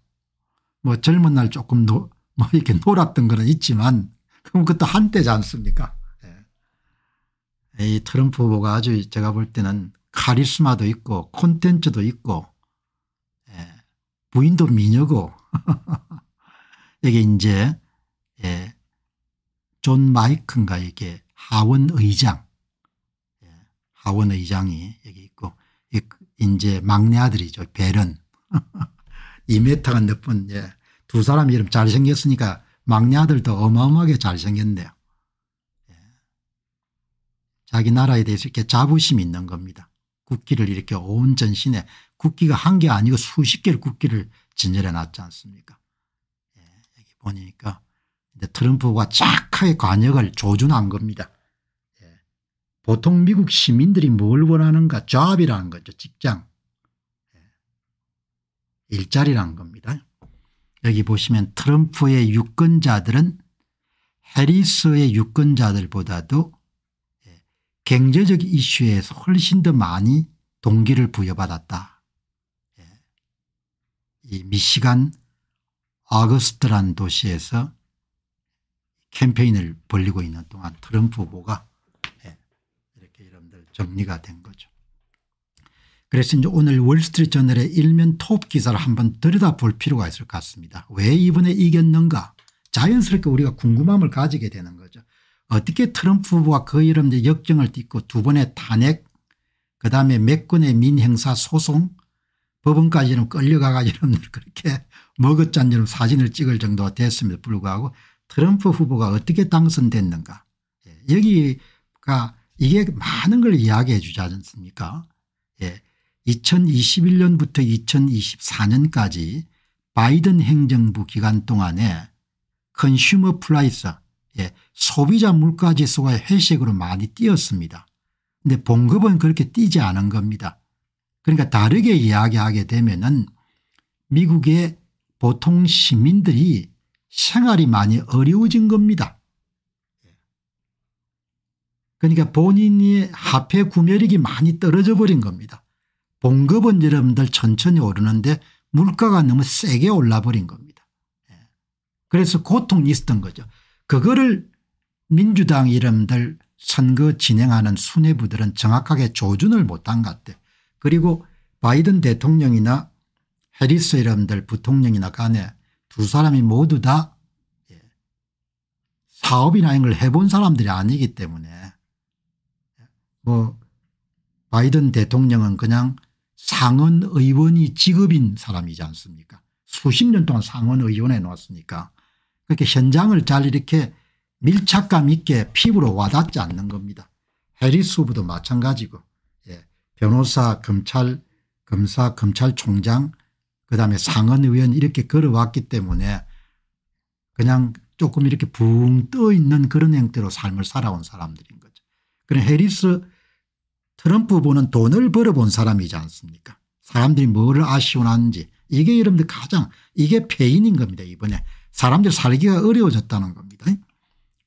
뭐 젊은 날 조금 노, 뭐 이렇게 놀았던 거는 있지만 그럼 그것도 한때지 않습니까? 예. 이 트럼프 후보가 아주 제가 볼 때는 카리스마도 있고 콘텐츠도 있고 예. 부인도 미녀고 여기 이제 예. 존 마이큰가에게 하원 의장, 예, 하원 의장이 여기 있고, 이제 막내 아들이죠. 베른. 이메타가 몇 분, 예. 두 사람 이름 잘생겼으니까 막내 아들도 어마어마하게 잘생겼네요. 예. 자기 나라에 대해서 이렇게 자부심이 있는 겁니다. 국기를 이렇게 온 전신에 국기가 한 개 아니고 수십 개를 국기를 진열해 놨지 않습니까? 예. 여기 보니까 트럼프가 착하게 관역을 조준한 겁니다. 예. 보통 미국 시민들이 뭘 원하는가 잡이라는 거죠 직장 예. 일자리라는 겁니다. 여기 보시면 트럼프의 유권자들은 해리스의 유권자들보다도 예. 경제적 이슈에서 훨씬 더 많이 동기를 부여받았다. 예. 이 미시간 아거스트란 도시에서 캠페인을 벌리고 있는 동안 트럼프 후보가 예, 이렇게 여러분들 정리가 된 거죠. 그래서 이제 오늘 월스트리트저널의 일면 톱 기사를 한번 들여다볼 필요가 있을 것 같습니다. 왜 이번에 이겼는가 자연스럽게 우리가 궁금함을 가지게 되는 거죠. 어떻게 트럼프 후보가 그여러분 역정을 딛고 두 번의 탄핵 그다음에 몇 건의 민행사 소송 법원까지는 끌려가가 여러분들 그렇게 먹었잔 여러 사진을 찍을 정도가 됐음에도 불구하고 트럼프 후보가 어떻게 당선됐는가 예, 여기가 이게 많은 걸 이야기해 주지 않습니까 예. 2021년부터 2024년까지 바이든 행정부 기간 동안에 컨슈머 플라이스 예, 소비자 물가지수가 회색으로 많이 뛰었습니다. 근데 봉급은 그렇게 뛰지 않은 겁니다. 그러니까 다르게 이야기하게 되면 은 미국의 보통 시민들이 생활이 많이 어려워진 겁니다. 그러니까 본인이 화폐 구매력이 많이 떨어져 버린 겁니다. 봉급은 여러분들 천천히 오르는데 물가가 너무 세게 올라버린 겁니다. 예. 그래서 고통이 있었던 거죠. 그거를 민주당 이름들 선거 진행하는 수뇌부들은 정확하게 조준을 못한 것 같아요. 그리고 바이든 대통령이나 해리스 이름들 부통령이나 간에 두 사람이 모두 다 예, 사업이나 이걸 해본 사람들이 아니기 때문에 뭐 바이든 대통령은 그냥 상원 의원이 직업인 사람이지 않습니까 수십 년 동안 상원 의원에 놓았으니까 그렇게 현장을 잘 이렇게 밀착감 있게 피부로 와닿지 않는 겁니다. 해리수부도 마찬가지고 예. 변호사 검찰 검사 검찰총장 그다음에 상원의원 이렇게 걸어왔기 때문에 그냥 조금 이렇게 붕 떠 있는 그런 형태로 삶을 살아온 사람들인 거죠. 그런 해리스 트럼프 보는 돈을 벌어본 사람이지 않습니까 사람들이 뭐를 아쉬워하는지 이게 여러분들 가장 이게 폐인인 겁니다 이번에 사람들 살기가 어려워졌다는 겁니다.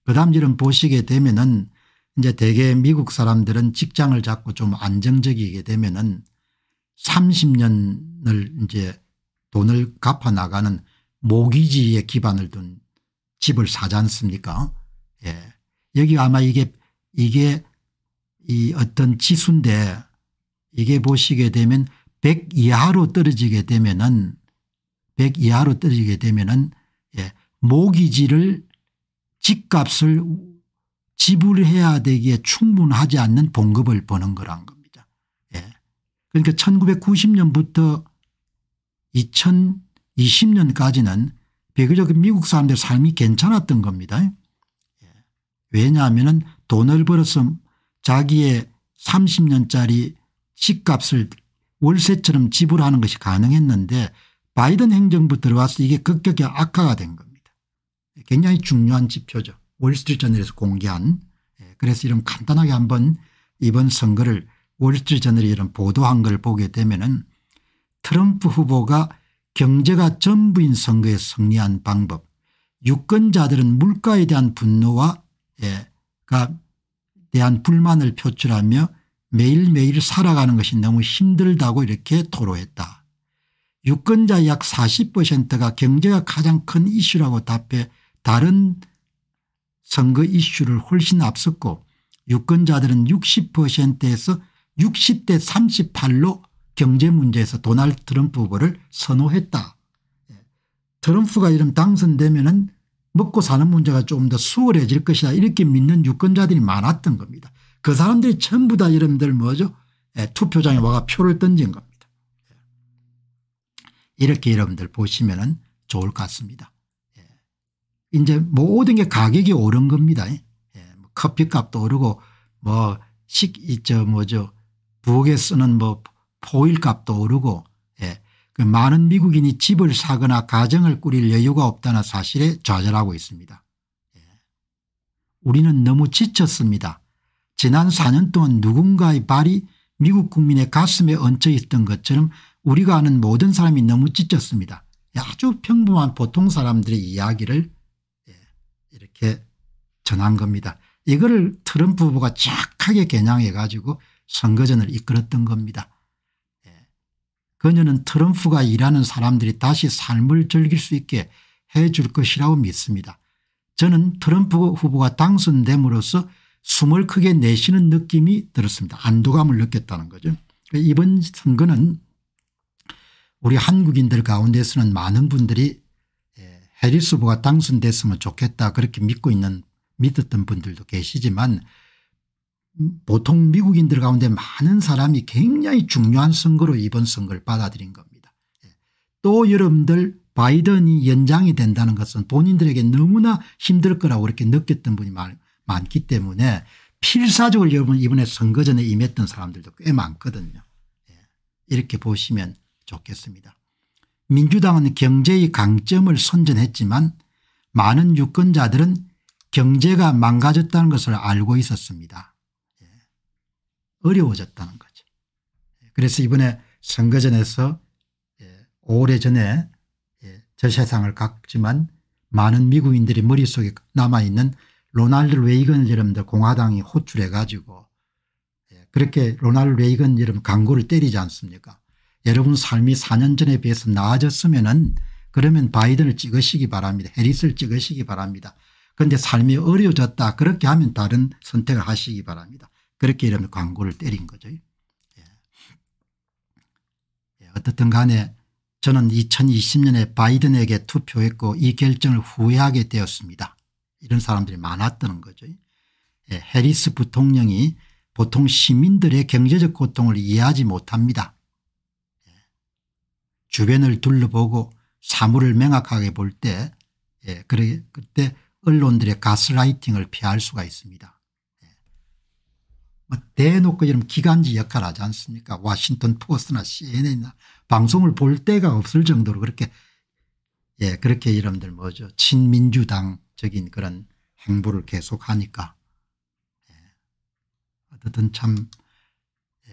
그다음 여러 보시게 되면은 이제 대개 미국 사람들은 직장을 잡고 좀 안정적이게 되면은 30년을 이제 돈을 갚아나가는 모기지에 기반을 둔 집을 사지 않습니까 예. 여기 아마 이게 이게 이 어떤 지수인데 이게 보시게 되면 100 이하로 떨어지게 되면은 100 이하로 떨어지게 되면은 예, 모기지를 집값을 지불해야 되기에 충분하지 않는 봉급을 버는 거란 겁니다. 예. 그러니까 1990년부터 2020년까지는 비교적 미국 사람들 삶이 괜찮았던 겁니다. 예. 왜냐하면 돈을 벌어서 자기의 30년짜리 집값을 월세처럼 지불하는 것이 가능했는데 바이든 행정부 들어와서 이게 급격히 악화가 된 겁니다. 굉장히 중요한 지표죠. 월스트리트저널에서 공개한 예. 그래서 이런 간단하게 한번 이번 선거를 월스트리트저널이 이런 보도한 걸 보게 되면 은 트럼프 후보가 경제가 전부인 선거에 승리한 방법 유권자들은 물가에 대한 분노와 예, 가 대한 불만을 표출하며 매일매일 살아가는 것이 너무 힘들다고 이렇게 토로했다. 유권자 약 40%가 경제가 가장 큰 이슈라고 답해 다른 선거 이슈를 훨씬 앞섰고 유권자들은 60%에서 60대 38로 경제 문제에서 도널드 트럼프 후보를 선호했다. 예. 트럼프가 이런 당선되면 은 먹고 사는 문제가 조금 더 수월해질 것이다 이렇게 믿는 유권자들이 많았던 겁니다. 그 사람들이 전부 다 여러분들 뭐죠 예, 투표장에 와가 표를 던진 겁니다. 예. 이렇게 여러분들 보시면 은 좋을 것 같습니다. 이제 모든 게 가격이 오른 겁니다. 뭐 커피값도 오르고 뭐 식, 이저 뭐죠 부엌에 쓰는 뭐 포일값도 오르고 예. 그 많은 미국인이 집을 사거나 가정을 꾸릴 여유가 없다는 사실에 좌절하고 있습니다. 예. 우리는 너무 지쳤습니다. 지난 4년 동안 누군가의 발이 미국 국민의 가슴에 얹혀 있던 것처럼 우리가 아는 모든 사람이 너무 지쳤습니다. 예, 아주 평범한 보통 사람들의 이야기를 예, 이렇게 전한 겁니다. 이거를 트럼프 후보가 착하게 겨냥해 가지고 선거전을 이끌었던 겁니다. 그녀는 트럼프가 일하는 사람들이 다시 삶을 즐길 수 있게 해줄 것이라고 믿습니다. 저는 트럼프 후보가 당선됨으로써 숨을 크게 내쉬는 느낌이 들었습니다. 안도감을 느꼈다는 거죠. 이번 선거는 우리 한국인들 가운데서는 많은 분들이 예, 해리스 후보가 당선됐으면 좋겠다 그렇게 믿고 있는 믿었던 분들도 계시지만 보통 미국인들 가운데 많은 사람이 굉장히 중요한 선거로 이번 선거를 받아들인 겁니다. 예. 또 여러분들 바이든이 연장이 된다는 것은 본인들에게 너무나 힘들 거라고 이렇게 느꼈던 분이 많, 많기 때문에 필사적으로 여러분 이번에 선거 전에 임했던 사람들도 꽤 많거든요. 예. 이렇게 보시면 좋겠습니다. 민주당은 경제의 강점을 선전했지만 많은 유권자들은 경제가 망가졌다는 것을 알고 있었습니다. 어려워졌다는 거죠. 그래서 이번에 선거전에서 예, 오래전에 예, 저 세상을 갔지만 많은 미국인들이 머릿속에 남아있는 로널드 레이건 여러분들 공화당이 호출해 가지고 예, 그렇게 로널드 레이건 여러분 광고를 때리지 않습니까 여러분 삶이 4년 전에 비해서 나아졌으면 은 그러면 바이든을 찍으시기 바랍니다. 해리스를 찍으시기 바랍니다. 그런데 삶이 어려워졌다 그렇게 하면 다른 선택을 하시기 바랍니다. 그렇게 이러면 광고를 때린 거죠. 예. 예 어떻든 간에 저는 2020년에 바이든에게 투표했고 이 결정을 후회하게 되었습니다. 이런 사람들이 많았다는 거죠. 예. 해리스 부통령이 보통 시민들의 경제적 고통을 이해하지 못합니다. 예. 주변을 둘러보고 사물을 명확하게 볼때 예, 그때 언론들의 가스라이팅을 피할 수가 있습니다. 그 대놓고 이런 기간지 역할을 하지 않습니까 와싱턴 포스나 cnn이나 방송을 볼 데가 없을 정도로 그렇게 예 그렇게 이름들 뭐죠 친민주당적인 그런 행보를 계속하니까 예. 어쨌든 참 예.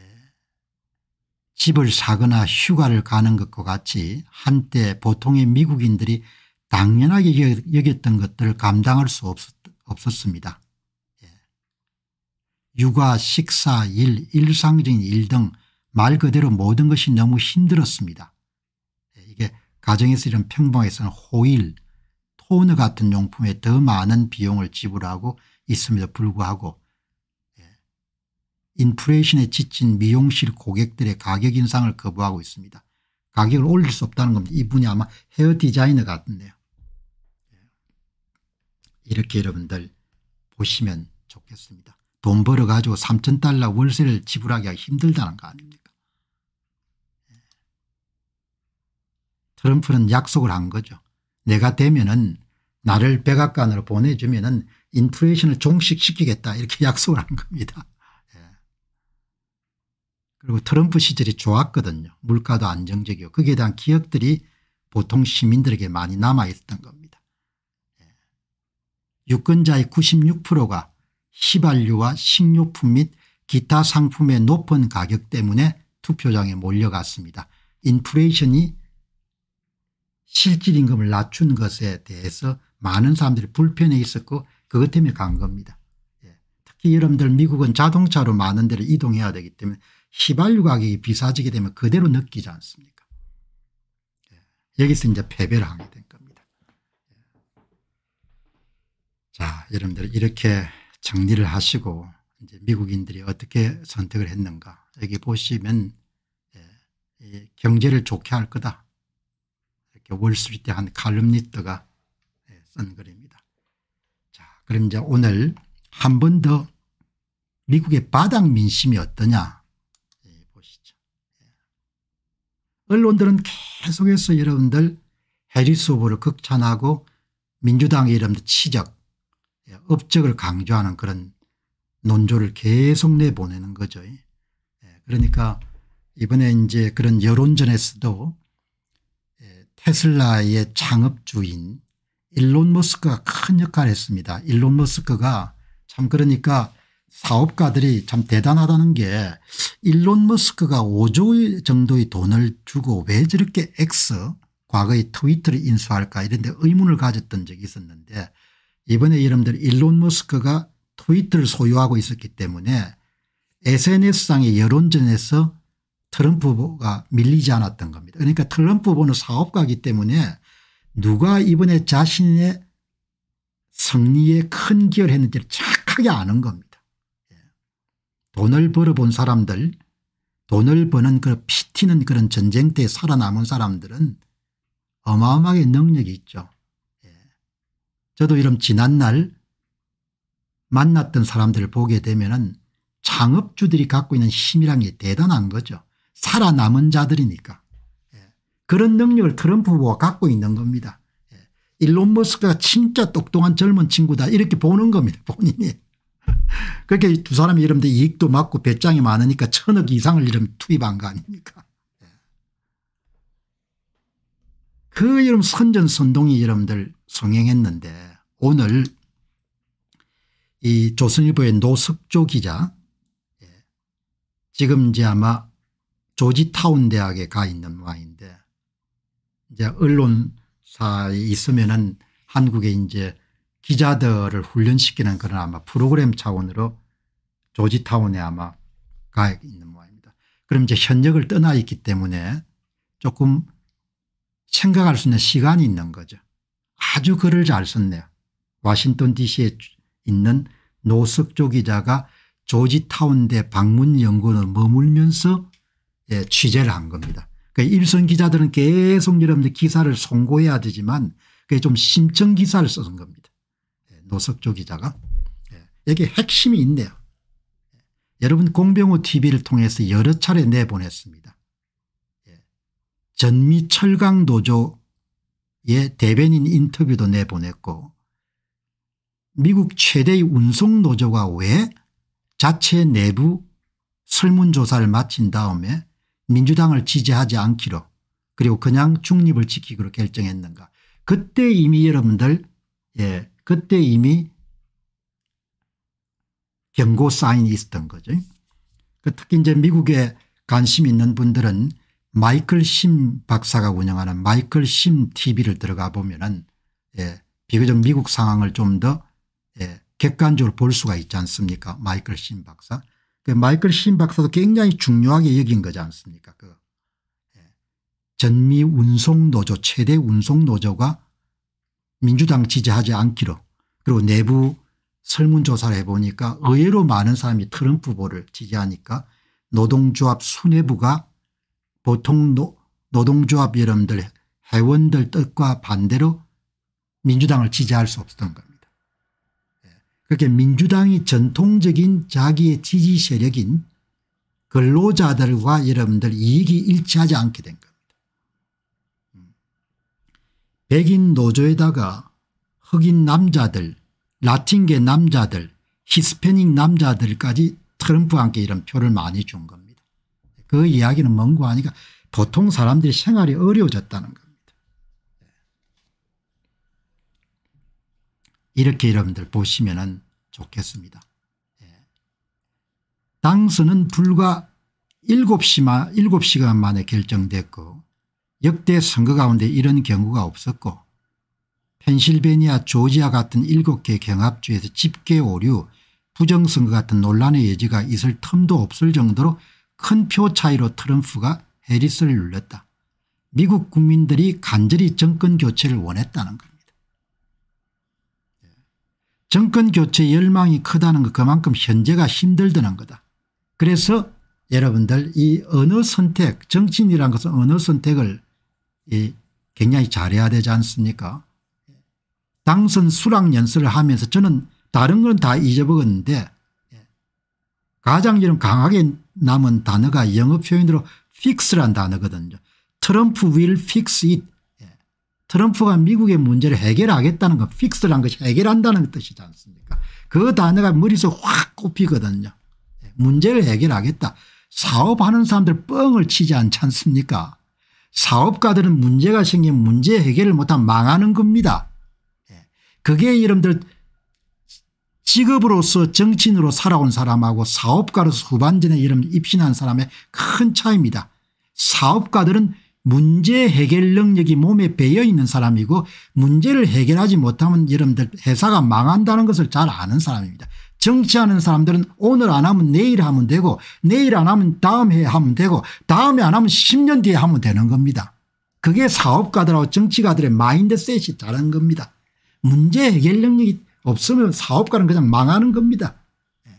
집을 사거나 휴가를 가는 것과 같이 한때 보통의 미국인들이 당연하게 여겼던 것들을 감당할 수 없었, 없었습니다. 육아 식사 일 일상적인 일 등 말 그대로 모든 것이 너무 힘들었습니다. 예, 이게 가정에서 이런 평범에서는 호일 토너 같은 용품에 더 많은 비용을 지불하고 있음에도 불구하고 예, 인플레이션에 지친 미용실 고객들의 가격 인상을 거부하고 있습니다. 가격을 올릴 수 없다는 겁니다. 이분이 아마 헤어 디자이너 같은데요. 예, 이렇게 여러분들 보시면 좋겠습니다. 돈 벌어가지고 3천 달러 월세를 지불하기가 힘들다는 거 아닙니까 예. 트럼프는 약속을 한 거죠. 내가 되면은 나를 백악관으로 보내주면은 인플레이션을 종식시키겠다 이렇게 약속을 한 겁니다. 예. 그리고 트럼프 시절이 좋았거든요. 물가도 안정적이고 거기에 대한 기억들이 보통 시민들에게 많이 남아있던 겁니다. 예. 유권자의 96%가 시발유와 식료품 및 기타 상품의 높은 가격 때문에 투표장에 몰려갔습니다. 인플레이션이 실질임금을 낮춘 것에 대해서 많은 사람들이 불편해 있었고 그것 때문에 간 겁니다. 예. 특히 여러분들 미국은 자동차로 많은 데를 이동해야 되기 때문에 휘발유 가격이 비싸지게 되면 그대로 느끼지 않습니까 예. 여기서 이제 패배를 하게 된 겁니다. 예. 자 여러분들 이렇게 정리를 하시고 이제 미국인들이 어떻게 선택을 했는가 여기 보시면 예, 경제를 좋게 할 거다 이렇게 월스트리트 한 칼럼니스트가 예, 쓴 글입니다. 자 그럼 이제 오늘 한 번 더 미국의 바닥 민심이 어떠냐 예, 보시죠. 예. 언론들은 계속해서 여러분들 해리스 후보를 극찬하고 민주당의 이름도 치적 업적을 강조하는 그런 논조를 계속 내보내는 거죠. 예. 그러니까 이번에 이제 그런 여론전에서도 예, 테슬라의 창업주인 일론 머스크가 큰 역할을 했습니다. 일론 머스크가 참 그러니까 사업가들이 참 대단하다는 게 일론 머스크가 5조 정도의 돈을 주고 왜 저렇게 X 과거의 트위터를 인수할까 이런 데 의문을 가졌던 적이 있었는데 이번에 여러분들 일론 머스크가 트위터를 소유하고 있었기 때문에 SNS상의 여론전에서 트럼프 후보가 밀리지 않았던 겁니다. 그러니까 트럼프 후보는 사업가이기 때문에 누가 이번에 자신의 승리에 큰 기여를 했는지를 착하게 아는 겁니다. 예. 돈을 벌어본 사람들 돈을 버는 그 피튀는 그런 전쟁 때 살아남은 사람들은 어마어마하게 능력이 있죠. 저도 이런 지난날 만났던 사람들을 보게 되면 은 창업주들이 갖고 있는 힘이란 게 대단한 거죠. 살아남은 자들이니까. 예. 그런 능력을 트럼프 후보가 갖고 있는 겁니다. 예. 일론 머스크가 진짜 똑똑한 젊은 친구다 이렇게 보는 겁니다 본인이. 그렇게 두 사람이 이러면 이익도 맞고 배짱이 많으니까 천억 이상을 이러면 투입한 거 아닙니까. 예. 그 이름 선전선동이 여러분들 성행했는데 오늘 이 조선일보의 노석조 기자 예, 지금 이제 아마 조지타운 대학에 가 있는 와인데 이제 언론사에 있으면은 한국에 이제 기자들을 훈련시키는 그런 아마 프로그램 차원으로 조지타운에 아마 가 있는 모양입니다. 그럼 이제 현역을 떠나 있기 때문에 조금 생각할 수 있는 시간이 있는 거죠. 아주 글을 잘 썼네요. 워싱턴 dc에 있는 노석조 기자가 조지타운대 방문 연구원을 머물면서 예, 취재를 한 겁니다. 그러니까 일선 기자들은 계속 여러분들 기사를 송고해야 되지만 그게 좀 심층 기사를 쓰는 겁니다. 예, 노석조 기자가. 예, 여기 핵심이 있네요. 예, 여러분 공병호 tv를 통해서 여러 차례 내보냈습니다. 예, 전미철강노조의 대변인 인터뷰도 내보냈고 미국 최대의 운송노조가 왜 자체 내부 설문조사를 마친 다음에 민주당을 지지하지 않기로 그리고 그냥 중립을 지키기로 결정했는가 그때 이미 여러분들 예 그때 이미 경고 사인이 있었던 거죠. 그 특히 이제 미국에 관심 있는 분들은 마이클 심 박사가 운영하는 마이클 심 tv를 들어가 보면은 예, 비교적 미국 상황을 좀더 예, 객관적으로 볼 수가 있지 않습니까 마이클 신 박사. 그 마이클 신 박사도 굉장히 중요하게 여긴 거지 않습니까 그 예, 전미 운송노조 최대 운송노조가 민주당 지지하지 않기로 그리고 내부 설문조사를 해보니까 의외로 많은 사람이 트럼프 후보를 지지하니까 노동조합 수뇌부가 보통 노, 노동조합 여러분들 회원들 뜻과 반대로 민주당을 지지할 수 없었던 겁니다. 그렇게 민주당이 전통적인 자기의 지지 세력인 근로자들과 여러분들 이익이 일치하지 않게 된 겁니다. 백인 노조에다가 흑인 남자들 라틴계 남자들 히스패닉 남자들까지 트럼프와 함께 이런 표를 많이 준 겁니다. 그 이야기는 뭔고 하니까 보통 사람들이 생활이 어려워졌다는 거 이렇게 여러분들 보시면 좋겠습니다. 예. 당선은 불과 7시마, 7시간 만에 결정됐고 역대 선거 가운데 이런 경우가 없었고 펜실베니아 조지아 같은 7개 경합주에서 집계 오류 부정선거 같은 논란의 여지가 있을 틈도 없을 정도로 큰 표 차이로 트럼프가 해리스를 눌렀다. 미국 국민들이 간절히 정권 교체를 원했다는 것. 정권 교체 열망이 크다는 것 그만큼 현재가 힘들다는 거다. 그래서 여러분들 이 언어 선택 정치인이란 것은 언어 선택을 이 예, 굉장히 잘해야 되지 않습니까 당선 수락 연설을 하면서 저는 다른 건 다 잊어버렸는데 예, 가장 좀 강하게 남은 단어가 영어 표현으로 fix란 단어거든요. 트럼프 will fix it 트럼프가 미국의 문제를 해결하겠다는 건 픽스란 것이 해결한다는 뜻이지 않습니까 그 단어가 머릿속에 확 꼽히거든요. 예, 문제를 해결하겠다. 사업하는 사람들 뻥을 치지 않지 않습니까 사업가들은 문제가 생긴 문제 해결을 못하면 망하는 겁니다. 예, 그게 여러분들 직업으로서 정치인으로 살아온 사람하고 사업가로서 후반전에 이름 입신한 사람의 큰 차이입니다. 사업가들은 문제 해결 능력이 몸에 배어 있는 사람이고 문제를 해결하지 못하면 여러분들 회사가 망한다는 것을 잘 아는 사람입니다. 정치하는 사람들은 오늘 안 하면 내일 하면 되고 내일 안 하면 다음 해 하면 되고 다음에 안 하면 10년 뒤에 하면 되는 겁니다. 그게 사업가들하고 정치가들의 마인드셋이 다른 겁니다. 문제 해결 능력이 없으면 사업가는 그냥 망하는 겁니다. 예.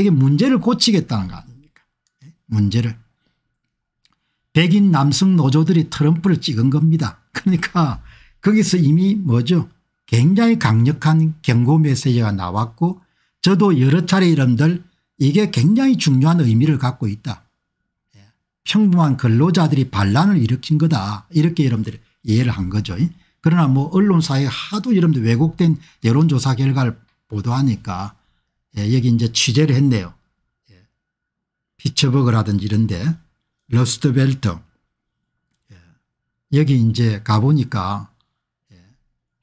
이게 문제를 고치겠다는 거 아닙니까 예. 문제를. 백인 남성 노조들이 트럼프를 찍은 겁니다. 그러니까 거기서 이미 뭐죠 굉장히 강력한 경고 메시지가 나왔고 저도 여러 차례 이름들 이게 굉장히 중요한 의미를 갖고 있다. 예. 평범한 근로자들이 반란을 일으킨 거다 이렇게 여러분들 이해를 한 거죠. 그러나 뭐 언론사에 하도 여러분들 왜곡된 여론조사 결과를 보도하니까 예, 여기 이제 취재를 했네요. 피처버그라든지 예. 이런데 러스트벨트 예. 여기 이제 가보니까 예,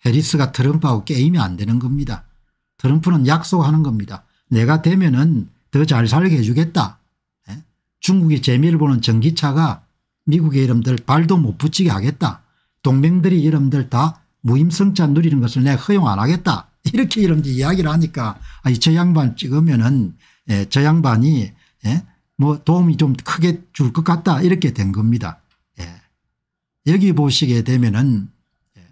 해리스가 트럼프하고 게임이 안 되는 겁니다. 트럼프는 약속하는 겁니다. 내가 되면 은더 잘 살게 해주겠다. 예? 중국이 재미를 보는 전기차가 미국의 이름들 발도 못 붙이게 하겠다. 동맹들이 이름들 다 무임승차 누리는 것을 내가 허용 안 하겠다. 이렇게 이름들 이야기를 하니까 아니 저 양반 찍으면 은저 양반이 뭐 도움이 좀 크게 줄 것 같다 이렇게 된 겁니다. 예. 여기 보시게 되면은 예.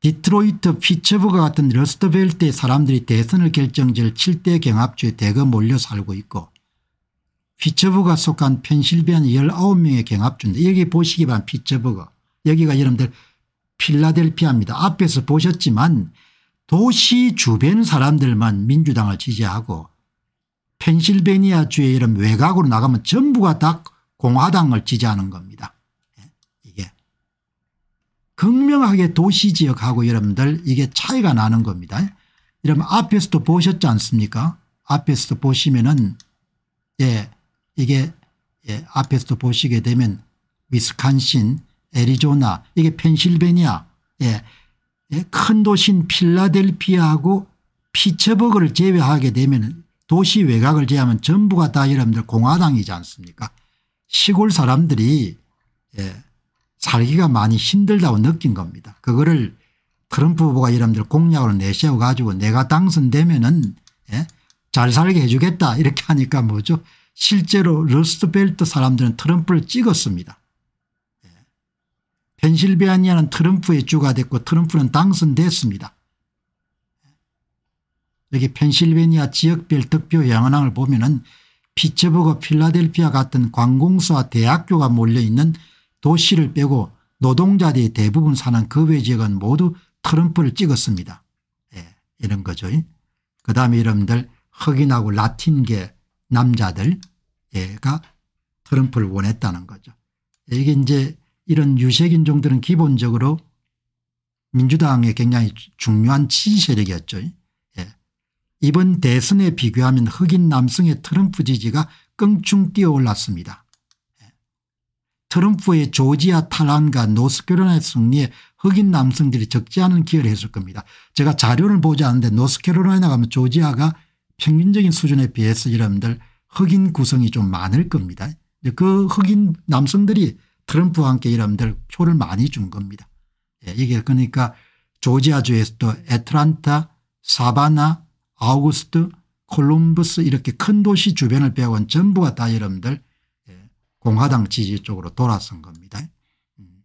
디트로이트 피츠버그 같은 러스트벨트의 사람들이 대선을 결정질 7대 경합주에 대거 몰려 살고 있고 피츠버그가 속한 펜실베니아 19명의 경합주인데 여기 보시기 바랍니다. 피츠버그 여기가 여러분들 필라델피아입니다. 앞에서 보셨지만 도시 주변 사람들만 민주당을 지지하고 펜실베니아주의 이런 외곽으로 나가면 전부가 다 공화당을 지지하는 겁니다. 예, 이게 극명하게 도시 지역하고 여러분들 이게 차이가 나는 겁니다. 예, 여러분 앞에서도 보셨지 않습니까? 앞에서도 보시면은 예 이게 예 앞에서도 보시게 되면 위스칸신, 애리조나 이게 펜실베니아 예, 예 큰 도시인 필라델피아하고 피츠버그를 제외하게 되면 도시 외곽을 제하면 전부가 다 여러분들 공화당이지 않습니까 시골 사람들이 예, 살기가 많이 힘들다고 느낀 겁니다. 그거를 트럼프 후보가 여러분들 공약으로 내세워 가지고 내가 당선되면 은잘 예, 살게 해 주겠다 이렇게 하니까 뭐죠 실제로 러스트벨트 사람들은 트럼프를 찍었습니다. 예. 펜실베아니아는 트럼프의 주가 됐고 트럼프는 당선됐습니다. 여기 펜실베니아 지역별 득표 영향을 보면은 피츠버그 필라델피아 같은 관공서와 대학교가 몰려있는 도시를 빼고 노동자들이 대부분 사는 그 외 지역은 모두 트럼프를 찍었습니다. 예, 이런 거죠. 그 다음에 여러분들 흑인하고 라틴계 남자들 가 트럼프를 원했다는 거죠. 이게 이제 이런 유색인종들은 기본적으로 민주당의 굉장히 중요한 지지세력이었죠. 이번 대선에 비교하면 흑인 남성의 트럼프 지지가 껑충 뛰어올랐습니다. 트럼프의 조지아 탈환과 노스캐롤라이나 승리에 흑인 남성들이 적지 않은 기여를 했을 겁니다. 제가 자료를 보지 않는데 노스캐롤라이나 가면 조지아가 평균적인 수준에 비해서 여러분들 흑인 구성이 좀 많을 겁니다. 그 흑인 남성들이 트럼프와 함께 여러분들 표를 많이 준 겁니다. 예, 이게 그러니까 조지아주에서도 애틀란타, 사바나, 아우구스트 콜럼버스 이렇게 큰 도시 주변을 배 빼곤 전부가 다 여러분들 예, 공화당 지지 쪽으로 돌아선 겁니다. 음.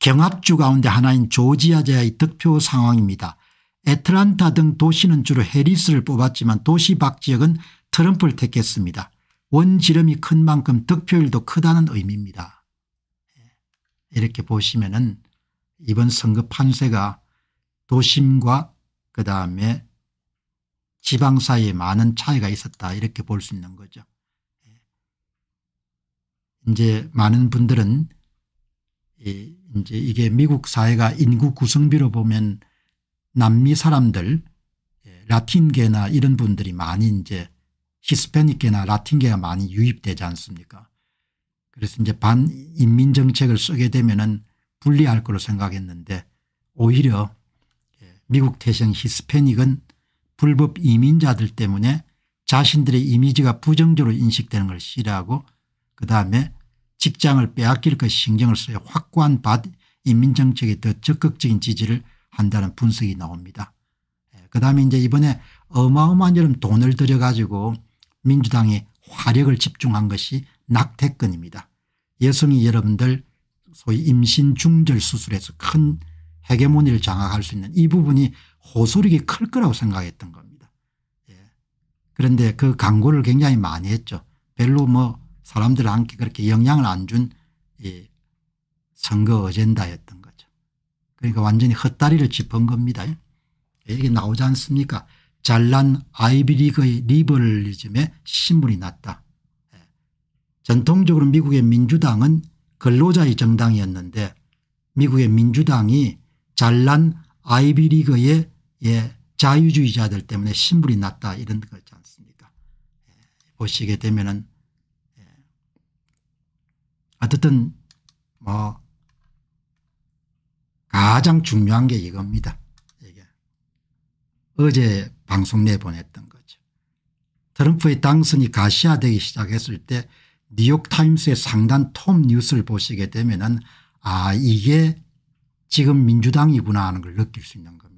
경합주 가운데 하나인 조지아제의 득표 상황입니다. 애틀란타 등 도시는 주로 해리스를 뽑았지만 도시 밖 지역은 트럼프를 택했습니다. 원지름이 큰 만큼 득표율도 크다는 의미입니다. 예, 이렇게 보시면 은 이번 선거 판세가 도심과 그다음에 지방 사이에 많은 차이가 있었다 이렇게 볼 수 있는 거죠. 예. 이제 많은 분들은 이제 이게 미국 사회가 인구 구성비로 보면 남미 사람들 예, 라틴계나 이런 분들이 많이 이제 히스패닉계나 라틴계가 많이 유입되지 않습니까 그래서 이제 반인민 정책을 쓰게 되면은 불리할 거로 생각했는데 오히려 예, 미국 태생 히스패닉은 불법 이민자들 때문에 자신들의 이미지가 부정적으로 인식되는 걸 싫어하고 그다음에 직장을 빼앗길 것 신경을 써야 확고한 인민정책에 더 적극적인 지지를 한다는 분석이 나옵니다. 예, 그다음에 이제 이번에 어마어마한 여름 돈을 들여가지고 민주당이 화력을 집중한 것이 낙태권입니다. 여성이 여러분들 소위 임신 중절 수술에서 큰 헤게모니를 장악할 수 있는 이 부분이 호소력이 클 거라고 생각했던 겁니다. 예. 그런데 그 광고를 굉장히 많이 했죠. 별로 뭐 사람들한테 그렇게 영향을 안준 예, 선거 어젠다였던 거죠. 그러니까 완전히 헛다리를 짚은 겁니다. 예. 이게 나오지 않습니까? 잘난 아이비리그의 리버리즘에 신물이 났다. 예. 전통적으로 미국의 민주당은 근로자의 정당이었는데 미국의 민주당이 잘난 아이비리그의 예, 자유주의자들 때문에 신불이 났다 이런 거지 않습니까 예, 보시게 되면은 예. 어쨌든 뭐 가장 중요한 게 이겁니다. 이게 어제 방송 내보냈던 거죠. 트럼프의 당선이 가시화되기 시작했을 때 뉴욕타임스의 상단 톰 뉴스를 보시게 되면 은아 이게 지금 민주당이구나 하는 걸 느낄 수 있는 겁니다.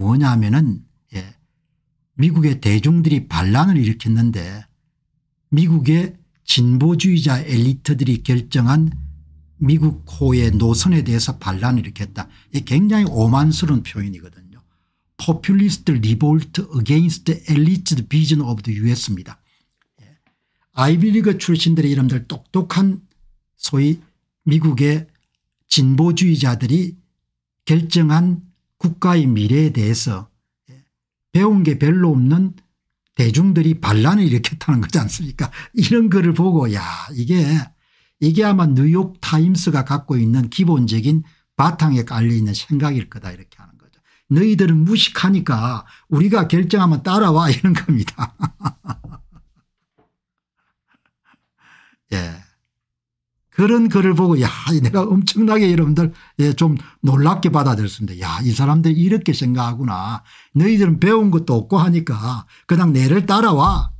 뭐냐면은 하예 미국의 대중들이 반란을 일으켰는데 미국의 진보주의자 엘리트들이 결정한 미국 코의 노선에 대해서 반란을 일으켰다. 이 굉장히 오만스러운 표현이거든요. Populist Revolt Against US입니다. 예. 아이비리그 출신들의 이름들 똑똑한 소위 미국의 진보주의자들이 결정한 국가의 미래에 대해서 예, 배운 게 별로 없는 대중들이 반란을 일으켰다는 거지 않습니까 이런 글을 보고 야 이게 이게 아마 뉴욕타임스가 갖고 있는 기본적인 바탕에 깔려있는 생각일 거다 이렇게 하는 거죠. 너희들은 무식하니까 우리가 결정하면 따라와 이런 겁니다. 예. 그런 글을 보고 야 내가 엄청나게 여러분들 예, 좀 놀랍게 받아들였습니다. 야이 사람들이 이렇게 생각하구나. 너희들은 배운 것도 없고 하니까 그냥 내를 따라와.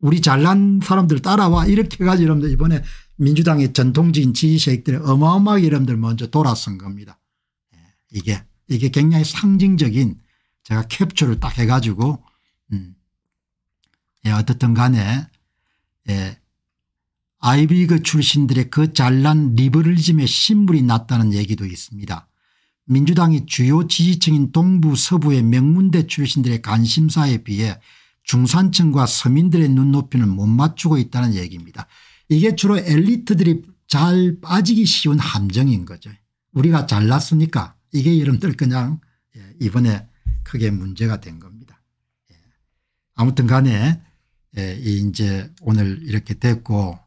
우리 잘난 사람들 따라와 이렇게 해가지고 여러분들 이번에 민주당의 전통적인 지휘세력들이 어마어마하게 여러분들 먼저 돌아선 겁니다. 예, 이게 이게 굉장히 상징적인 제가 캡처를 딱 해가지고 음. 예, 어떻든 간에 예, 아이비그 출신들의 그 잘난 리버럴즘의 신물이 났다는 얘기도 있습니다. 민주당이 주요 지지층인 동부 서부의 명문대 출신들의 관심사에 비해 중산층과 서민들의 눈높이는 못 맞추고 있다는 얘기입니다. 이게 주로 엘리트들이 잘 빠지기 쉬운 함정인 거죠. 우리가 잘났으니까 이게 여러분들 그냥 예, 이번에 크게 문제가 된 겁니다. 예. 아무튼 간에 예, 이제 오늘 이렇게 됐고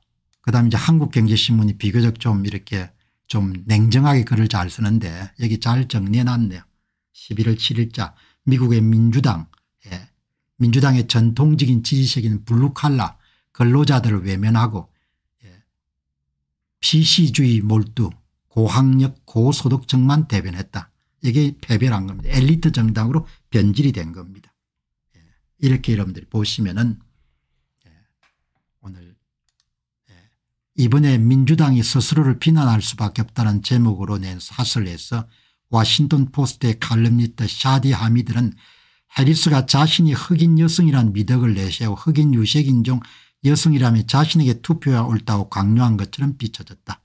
그다음에 이제 한국경제신문이 비교적 좀 이렇게 좀 냉정하게 글을 잘 쓰는데 여기 잘 정리해 놨네요. 11월 7일자 미국의 민주당 예. 민주당의 전통적인 지지색인 블루칼라 근로자들을 외면하고 예. PC주의 몰두 고학력 고소득층만 대변했다. 이게 패배란 겁니다. 엘리트 정당으로 변질이 된 겁니다. 예. 이렇게 여러분들이 보시면은 예, 오늘 이번에 민주당이 스스로를 비난할 수밖에 없다는 제목으로 낸 사설에서 와싱턴 포스트의 칼럼니스트 샤디 하미드는 해리스가 자신이 흑인 여성이란 미덕을 내세워 흑인 유색인종 여성이라며 자신에게 투표해 옳다고 강요한 것처럼 비춰졌다.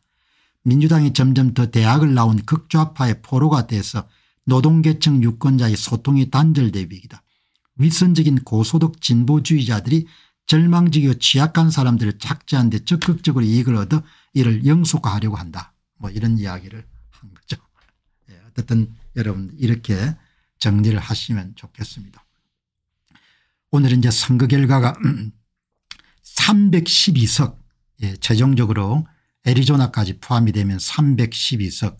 민주당이 점점 더 대학을 나온 극좌파의 포로가 돼서 노동계층 유권자의 소통이 단절되기다 윗선적인 고소득 진보주의자들이 절망지기 취약한 사람들을 착지하는데 적극적으로 이익을 얻어 이를 영속화하려고 한다. 뭐 이런 이야기를 한 거죠. 예, 어쨌든 여러분 이렇게 정리를 하시면 좋겠습니다. 오늘은 이제 선거 결과가 312석 예, 최종적으로 애리조나까지 포함이 되면 312석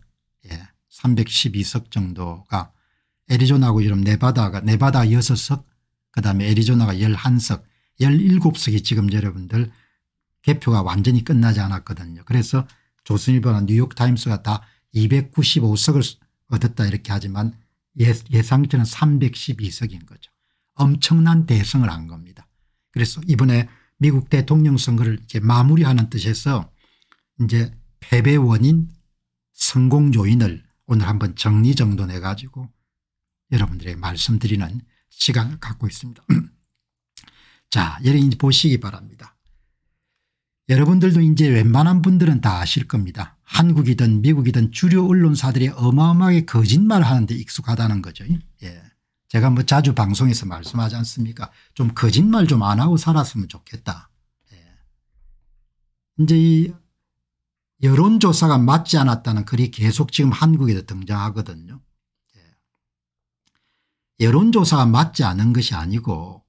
예, 312석 정도가 애리조나하고 이런 네바다가 네바다 6석 그다음에 애리조나가 11석 17석이 지금 여러분들 개표가 완전히 끝나지 않았거든요. 그래서 조선일보나 뉴욕타임스가 다 295석을 얻었다 이렇게 하지만 예, 예상치는 312석인 거죠. 엄청난 대승을한 겁니다. 그래서 이번에 미국 대통령 선거를 이제 마무리하는 뜻에서 이제 패배 원인 성공 요인을 오늘 한번 정리정돈해 가지고 여러분들의 말씀드리는 시간을 갖고 있습니다. 자 여러분 보시기 바랍니다. 여러분들도 이제 웬만한 분들은 다 아실 겁니다. 한국이든 미국이든 주류 언론사들이 어마어마하게 거짓말을 하는데 익숙하다는 거죠. 예. 제가 뭐 자주 방송에서 말씀하지 않습니까 좀 거짓말 좀 안 하고 살았으면 좋겠다. 예. 이제 이 여론조사가 맞지 않았다는 글이 계속 지금 한국에도 등장하거든요. 예. 여론조사가 맞지 않은 것이 아니고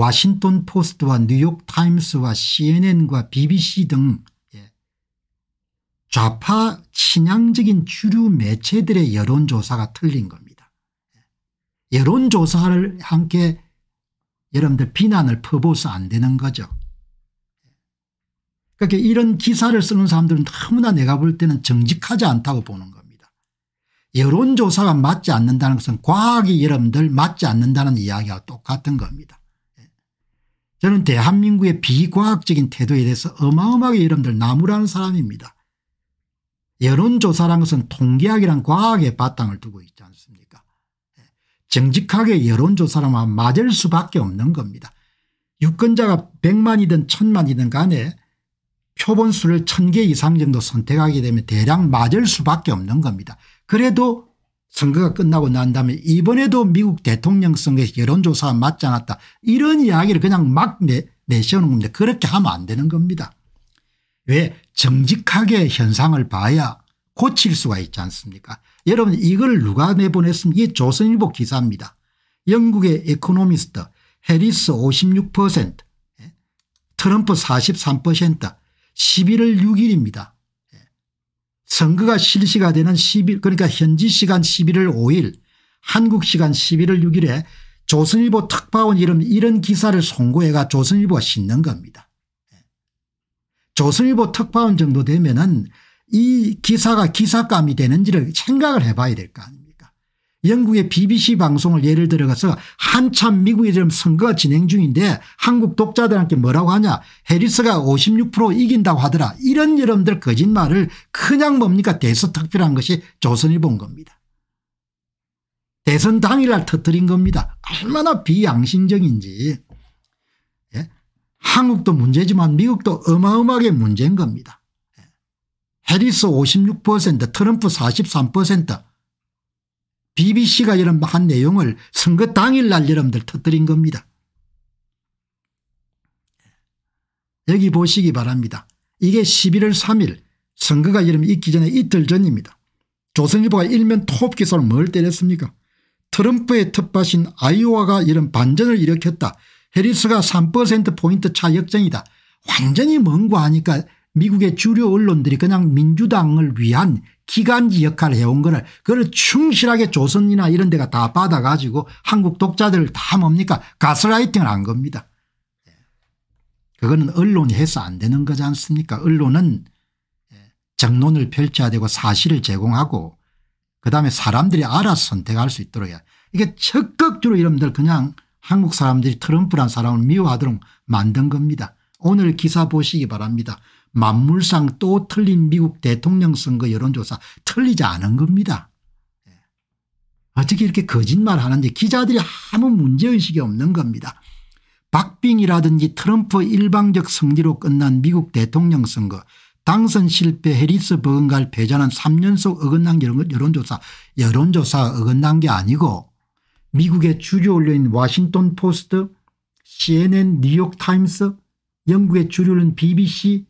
워싱턴 포스트와 뉴욕 타임스와 cnn과 bbc 등 예, 좌파 친향적인 주류 매체들의 여론조사가 틀린 겁니다. 예, 여론조사를 함께 여러분들 비난을 퍼부어서 안 되는 거죠. 그러니까 이런 기사를 쓰는 사람들은 너무나 내가 볼 때는 정직하지 않다고 보는 겁니다. 여론조사가 맞지 않는다는 것은 과학이 여러분들 맞지 않는다는 이야기와 똑같은 겁니다. 저는 대한민국의 비과학적인 태도에 대해서 어마어마하게 여러분들 나무라는 사람입니다. 여론조사란 것은 통계학이란 과학의 바탕을 두고 있지 않습니까 예. 정직하게 여론조사라면 맞을 수밖에 없는 겁니다. 유권자가 100만이든 1000만이든 간에 표본수를 1000개 이상 정도 선택하게 되면 대략 맞을 수밖에 없는 겁니다. 그래도 선거가 끝나고 난 다음에 이번에도 미국 대통령 선거에서 여론조사 맞지 않았다 이런 이야기를 그냥 막 내, 내세우는 겁니다. 그렇게 하면 안 되는 겁니다. 왜 정직하게 현상을 봐야 고칠 수가 있지 않습니까 여러분 이걸 누가 내보냈습니까 이게 조선일보 기사입니다. 영국의 에코노미스트 해리스 56% 트럼프 43% 11월 6일입니다. 선거가 실시가되는 11 그러니까 현지 시간 11월 5일 한국 시간 11월 6일에 조선일보 특파원 이름 이런 기사를 송고해가 조선일보가 싣는 겁니다. 조선일보 특파원 정도 되면 은이 기사가 기사감이 되는지를 생각을 해봐야 될 거 아닙니까 영국의 BBC 방송을 예를 들어가서 한참 미국이 지금 선거가 진행 중인데 한국 독자들한테 뭐라고 하냐 해리스가 56% 이긴다고 하더라 이런 여러분들 거짓말을 그냥 뭡니까 대서특필한 것이 조선일보인 겁니다. 대선 당일날 터뜨린 겁니다. 얼마나 비양심적인지 예? 한국도 문제지만 미국도 어마어마하게 문제인 겁니다. 예. 해리스 56% 트럼프 43% BBC가 여 이런 한 내용을 선거 당일날 여러분들 터뜨린 겁니다. 여기 보시기 바랍니다. 이게 11월 3일 선거가 여러분 있기 전에 이틀 전입니다. 조선일보가 일면 톱기사를뭘 때렸습니까? 트럼프의 텃밭인 아이오와가 이런 반전을 일으켰다. 해리스가 3%포인트 차 역전이다. 완전히 먼거하니까 미국의 주류 언론들이 그냥 민주당을 위한 기간지 역할을 해온 거를 그걸 충실하게 조선이나 이런 데가 다 받아가지고 한국 독자들 다 뭡니까 가스라이팅을 한 겁니다. 그거는 언론이 해서 안 되는 거지 않습니까 언론은 예, 정론을 펼쳐야 되고 사실을 제공하고 그다음에 사람들이 알아서 선택할 수 있도록 해야 이게 적극적으로 여러분들 그냥 한국 사람들이 트럼프란 사람을 미워하도록 만든 겁니다. 오늘 기사 보시기 바랍니다. 만물상 또 틀린 미국 대통령 선거 여론조사 틀리지 않은 겁니다. 예. 어떻게 이렇게 거짓말하는지 기자들이 아무 문제의식이 없는 겁니다. 박빙이라든지 트럼프 일방적 승리로 끝난 미국 대통령 선거 당선 실패 해리스 버건갈 패자는 3년속 어긋난 여론조사 여론조사 어긋난 게 아니고 미국의 주류 언론인 와싱턴 포스트, CNN, 뉴욕타임스, 영국의 주류는 BBC,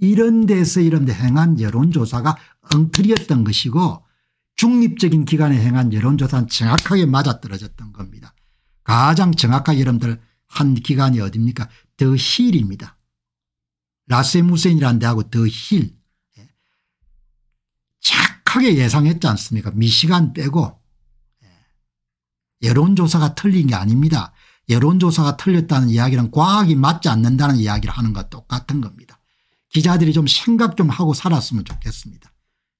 이런 데서 이런 데 행한 여론조사가 엉터리였던 것이고 중립적인 기관에 행한 여론조사는 정확하게 맞아떨어졌던 겁니다. 가장 정확하게 여러분들 한 기관이 어딥니까 더 힐입니다. 라세무센이라는 데하고 더 힐. 예. 착하게 예상했지 않습니까 미시간 빼고 예. 여론조사가 틀린 게 아닙니다. 여론조사가 틀렸다는 이야기는 과학이 맞지 않는다는 이야기를 하는 것 똑같은 겁니다. 기자들이 좀 생각 좀 하고 살았으면 좋겠습니다.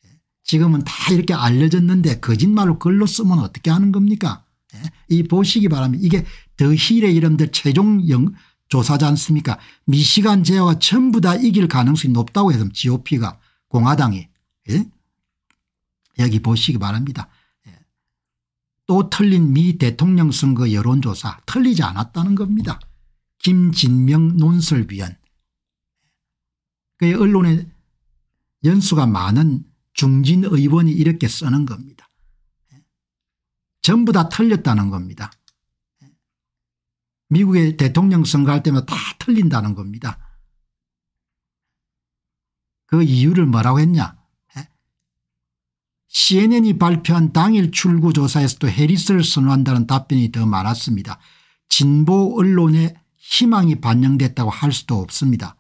예. 지금은 다 이렇게 알려졌는데 거짓말로 글로 쓰면 어떻게 하는 겁니까? 예. 이 보시기 바랍니다. 이게 더힐의 이름들 최종 영, 조사지 않습니까? 미시간 제어가 전부 다 이길 가능성이 높다고 해서 GOP가 공화당이 예? 여기 보시기 바랍니다. 예. 또 틀린 미 대통령 선거 여론조사 틀리지 않았다는 겁니다. 김진명 논설위원 그 언론의 연수가 많은 중진 의원이 이렇게 쓰는 겁니다. 전부 다 틀렸다는 겁니다. 미국의 대통령 선거할 때마다 다 틀린다는 겁니다. 그 이유를 뭐라고 했냐 cnn이 발표한 당일 출구 조사에서도 해리스를 선호한다는 답변이 더 많았습니다. 진보 언론의 희망이 반영됐다고 할 수도 없습니다.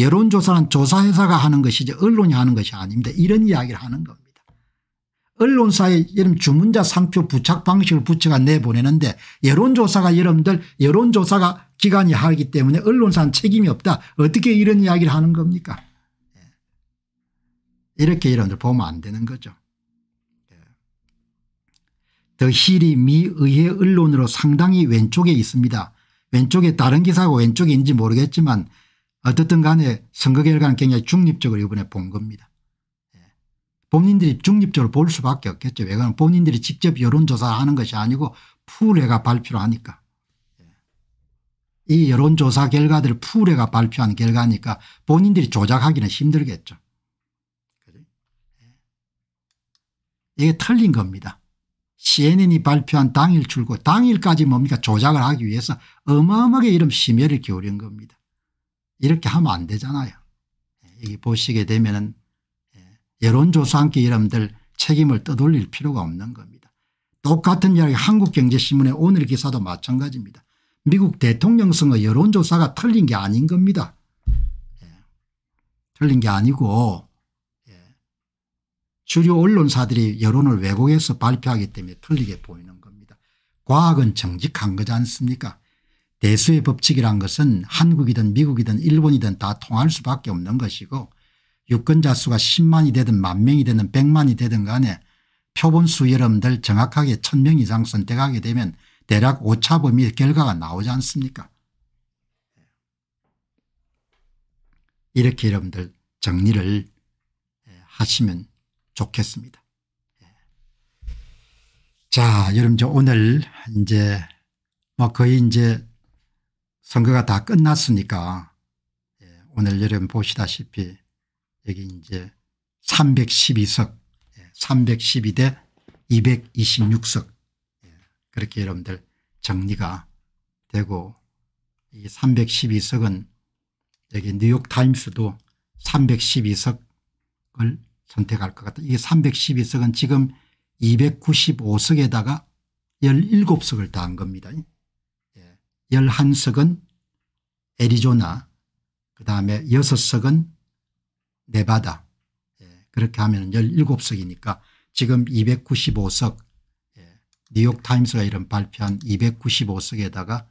여론조사는 조사회사가 하는 것이지 언론이 하는 것이 아닙니다. 이런 이야기를 하는 겁니다. 언론사에 이런 주문자 상표 부착 방식을 부처가 내보내는데 여론조사가 여러분들 여론조사가 기관이 하기 때문에 언론사는 책임이 없다. 어떻게 이런 이야기를 하는 겁니까 예. 이렇게 여러분들 보면 안 되는 거죠. 예. 더 힐이 미의회 언론으로 상당히 왼쪽에 있습니다. 왼쪽에 다른 기사고 왼쪽인지 모르겠지만 어떻든 간에 선거 결과는 굉장히 중립적으로 이번에 본 겁니다. 예. 본인들이 중립적으로 볼 수밖에 없겠죠. 왜 그러면 본인들이 직접 여론조사하는 것이 아니고 푸레가 발표 하니까. 예. 이 여론조사 결과들을 푸레가 발표한 결과니까 본인들이 조작하기는 힘들겠죠. 예. 이게 틀린 겁니다. CNN이 발표한 당일 출고 당일까지 뭡니까 조작을 하기 위해서 어마어마하게 이런 심혈을 기울인 겁니다. 이렇게 하면 안 되잖아요. 예, 여기 보시게 되면은 예, 여론조사함께 여러분들 책임을 떠돌릴 필요가 없는 겁니다. 똑같은 이야기 한국경제신문의 오늘 기사도 마찬가지입니다. 미국 대통령 선거 여론조사가 틀린 게 아닌 겁니다. 예. 틀린 게 아니고 예. 주류 언론사들이 여론을 왜곡해서 발표하기 때문에 틀리게 보이는 겁니다. 과학은 정직한 거지 않습니까 대수의 법칙이란 것은 한국이든 미국이든 일본이든 다 통할 수밖에 없는 것이고 유권자 수가 10만이 되든 만 명이 되든 100만이 되든 간에 표본수 여러분들 정확하게 1000명 이상 선택하게 되면 대략 오차범위 결과가 나오지 않습니까 이렇게 여러분들 정리를 예, 하시면 좋겠습니다. 예. 자, 여러분 저 오늘 이제 뭐 거의 이제 선거가 다 끝났으니까 예, 오늘 여러분 보시다시피 여기 이제 312석 312대 226석 그렇게 여러분들 정리가 되고 이 312석은 여기 뉴욕타임스도 312석을 선택할 것 같다. 이 312석은 지금 295석에다가 17석을 다한 겁니다. 11석은 애리조나 그다음에 6석은 네바다 예, 그렇게 하면 17석이니까 지금 295석 예, 뉴욕타임스가 이런 발표한 295석에다가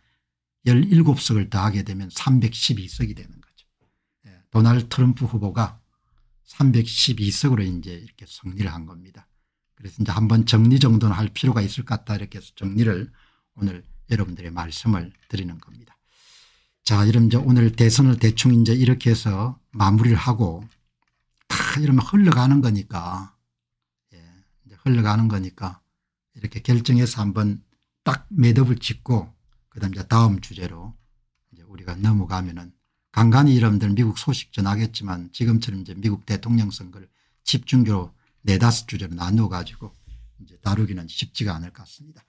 17석을 더하게 되면 312석이 되는 거죠. 예, 도널드 트럼프 후보가 312석으로 이제 이렇게 승리를 한 겁니다. 그래서 이제 한번 정리정돈할 필요가 있을 것 같다 이렇게 해서 정리를 오늘 여러분들의 말씀을 드리는 겁니다. 자, 이런 이제 오늘 대선을 대충 이제 이렇게 해서 마무리를 하고 다 이러면 흘러가는 거니까 예, 흘러가는 거니까 이렇게 결정해서 한번 딱 매듭을 짓고 그다음 이제 다음 주제로 이제 우리가 넘어가면은 간간히 여러분들 미국 소식 전하겠지만 지금처럼 이제 미국 대통령 선거를 집중적으로 네다섯 주제로 나누어 가지고 이제 다루기는 쉽지가 않을 것 같습니다.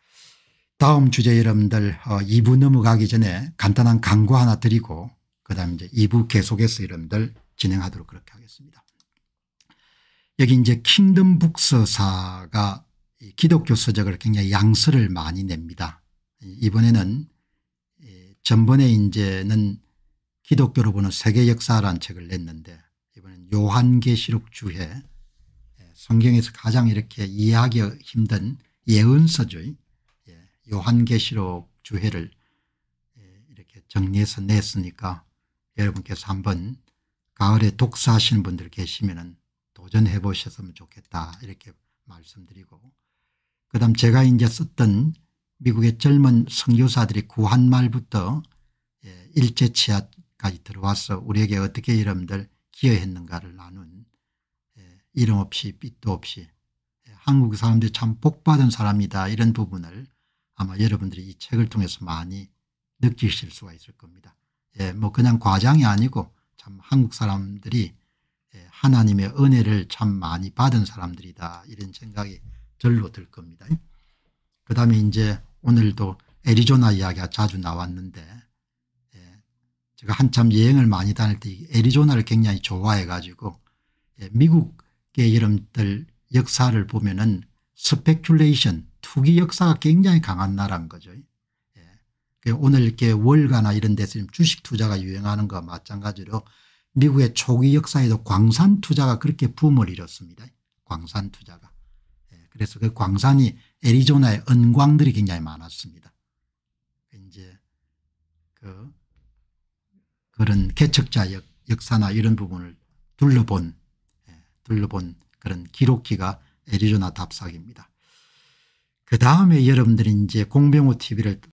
다음 주제 여러분들 2부 어, 넘어가기 전에 간단한 광고 하나 드리고 그다음 이제 2부 계속해서 여러분들 진행하도록 그렇게 하겠습니다. 여기 이제 킹덤 북서사가 기독교 서적을 굉장히 양서를 많이 냅니다. 이번에는 전번에 이제는 기독교로 보는 세계 역사라는 책을 냈는데 이번엔 요한계시록 주해 예, 성경에서 가장 이렇게 이해하기 힘든 예언서죠. 요한계시록 주회를 예, 이렇게 정리해서 냈으니까 여러분께서 한번 가을에 독서하시는 분들 계시면 도전해 보셨으면 좋겠다 이렇게 말씀드리고 그 다음 제가 이제 썼던 미국의 젊은 선교사들이 구한말부터 예, 일제치하까지 들어와서 우리에게 어떻게 여러분들 기여했는가를 나눈 예, 이름 없이 빛도 없이 한국 사람들이 참 복받은 사람이다 이런 부분을 아마 여러분들이 이 책을 통해서 많이 느끼실 수가 있을 겁니다. 예, 뭐 그냥 과장이 아니고 참 한국 사람들이 예, 하나님의 은혜를 참 많이 받은 사람들이다 이런 생각이 절로 들 겁니다. 그 다음에 이제 오늘도 애리조나 이야기가 자주 나왔는데 예, 제가 한참 여행을 많이 다닐 때 애리조나를 굉장히 좋아해 가지고 예, 미국의 여러분들 역사를 보면은 스펙큘레이션 투기 역사가 굉장히 강한 나라인 거죠. 예. 오늘 이렇게 월가나 이런 데서 주식 투자가 유행하는 거 마찬가지로 미국의 초기 역사에도 광산 투자가 그렇게 붐을 이뤘습니다. 광산 투자가. 예. 그래서 그 광산이 애리조나의 은광들이 굉장히 많았습니다. 이제 그 그런 개척자 역, 역사나 이런 부분을 둘러본 예. 둘러본 그런 기록기가 애리조나 답사기입니다. 그 다음에 여러분들이 이제 공병호 TV를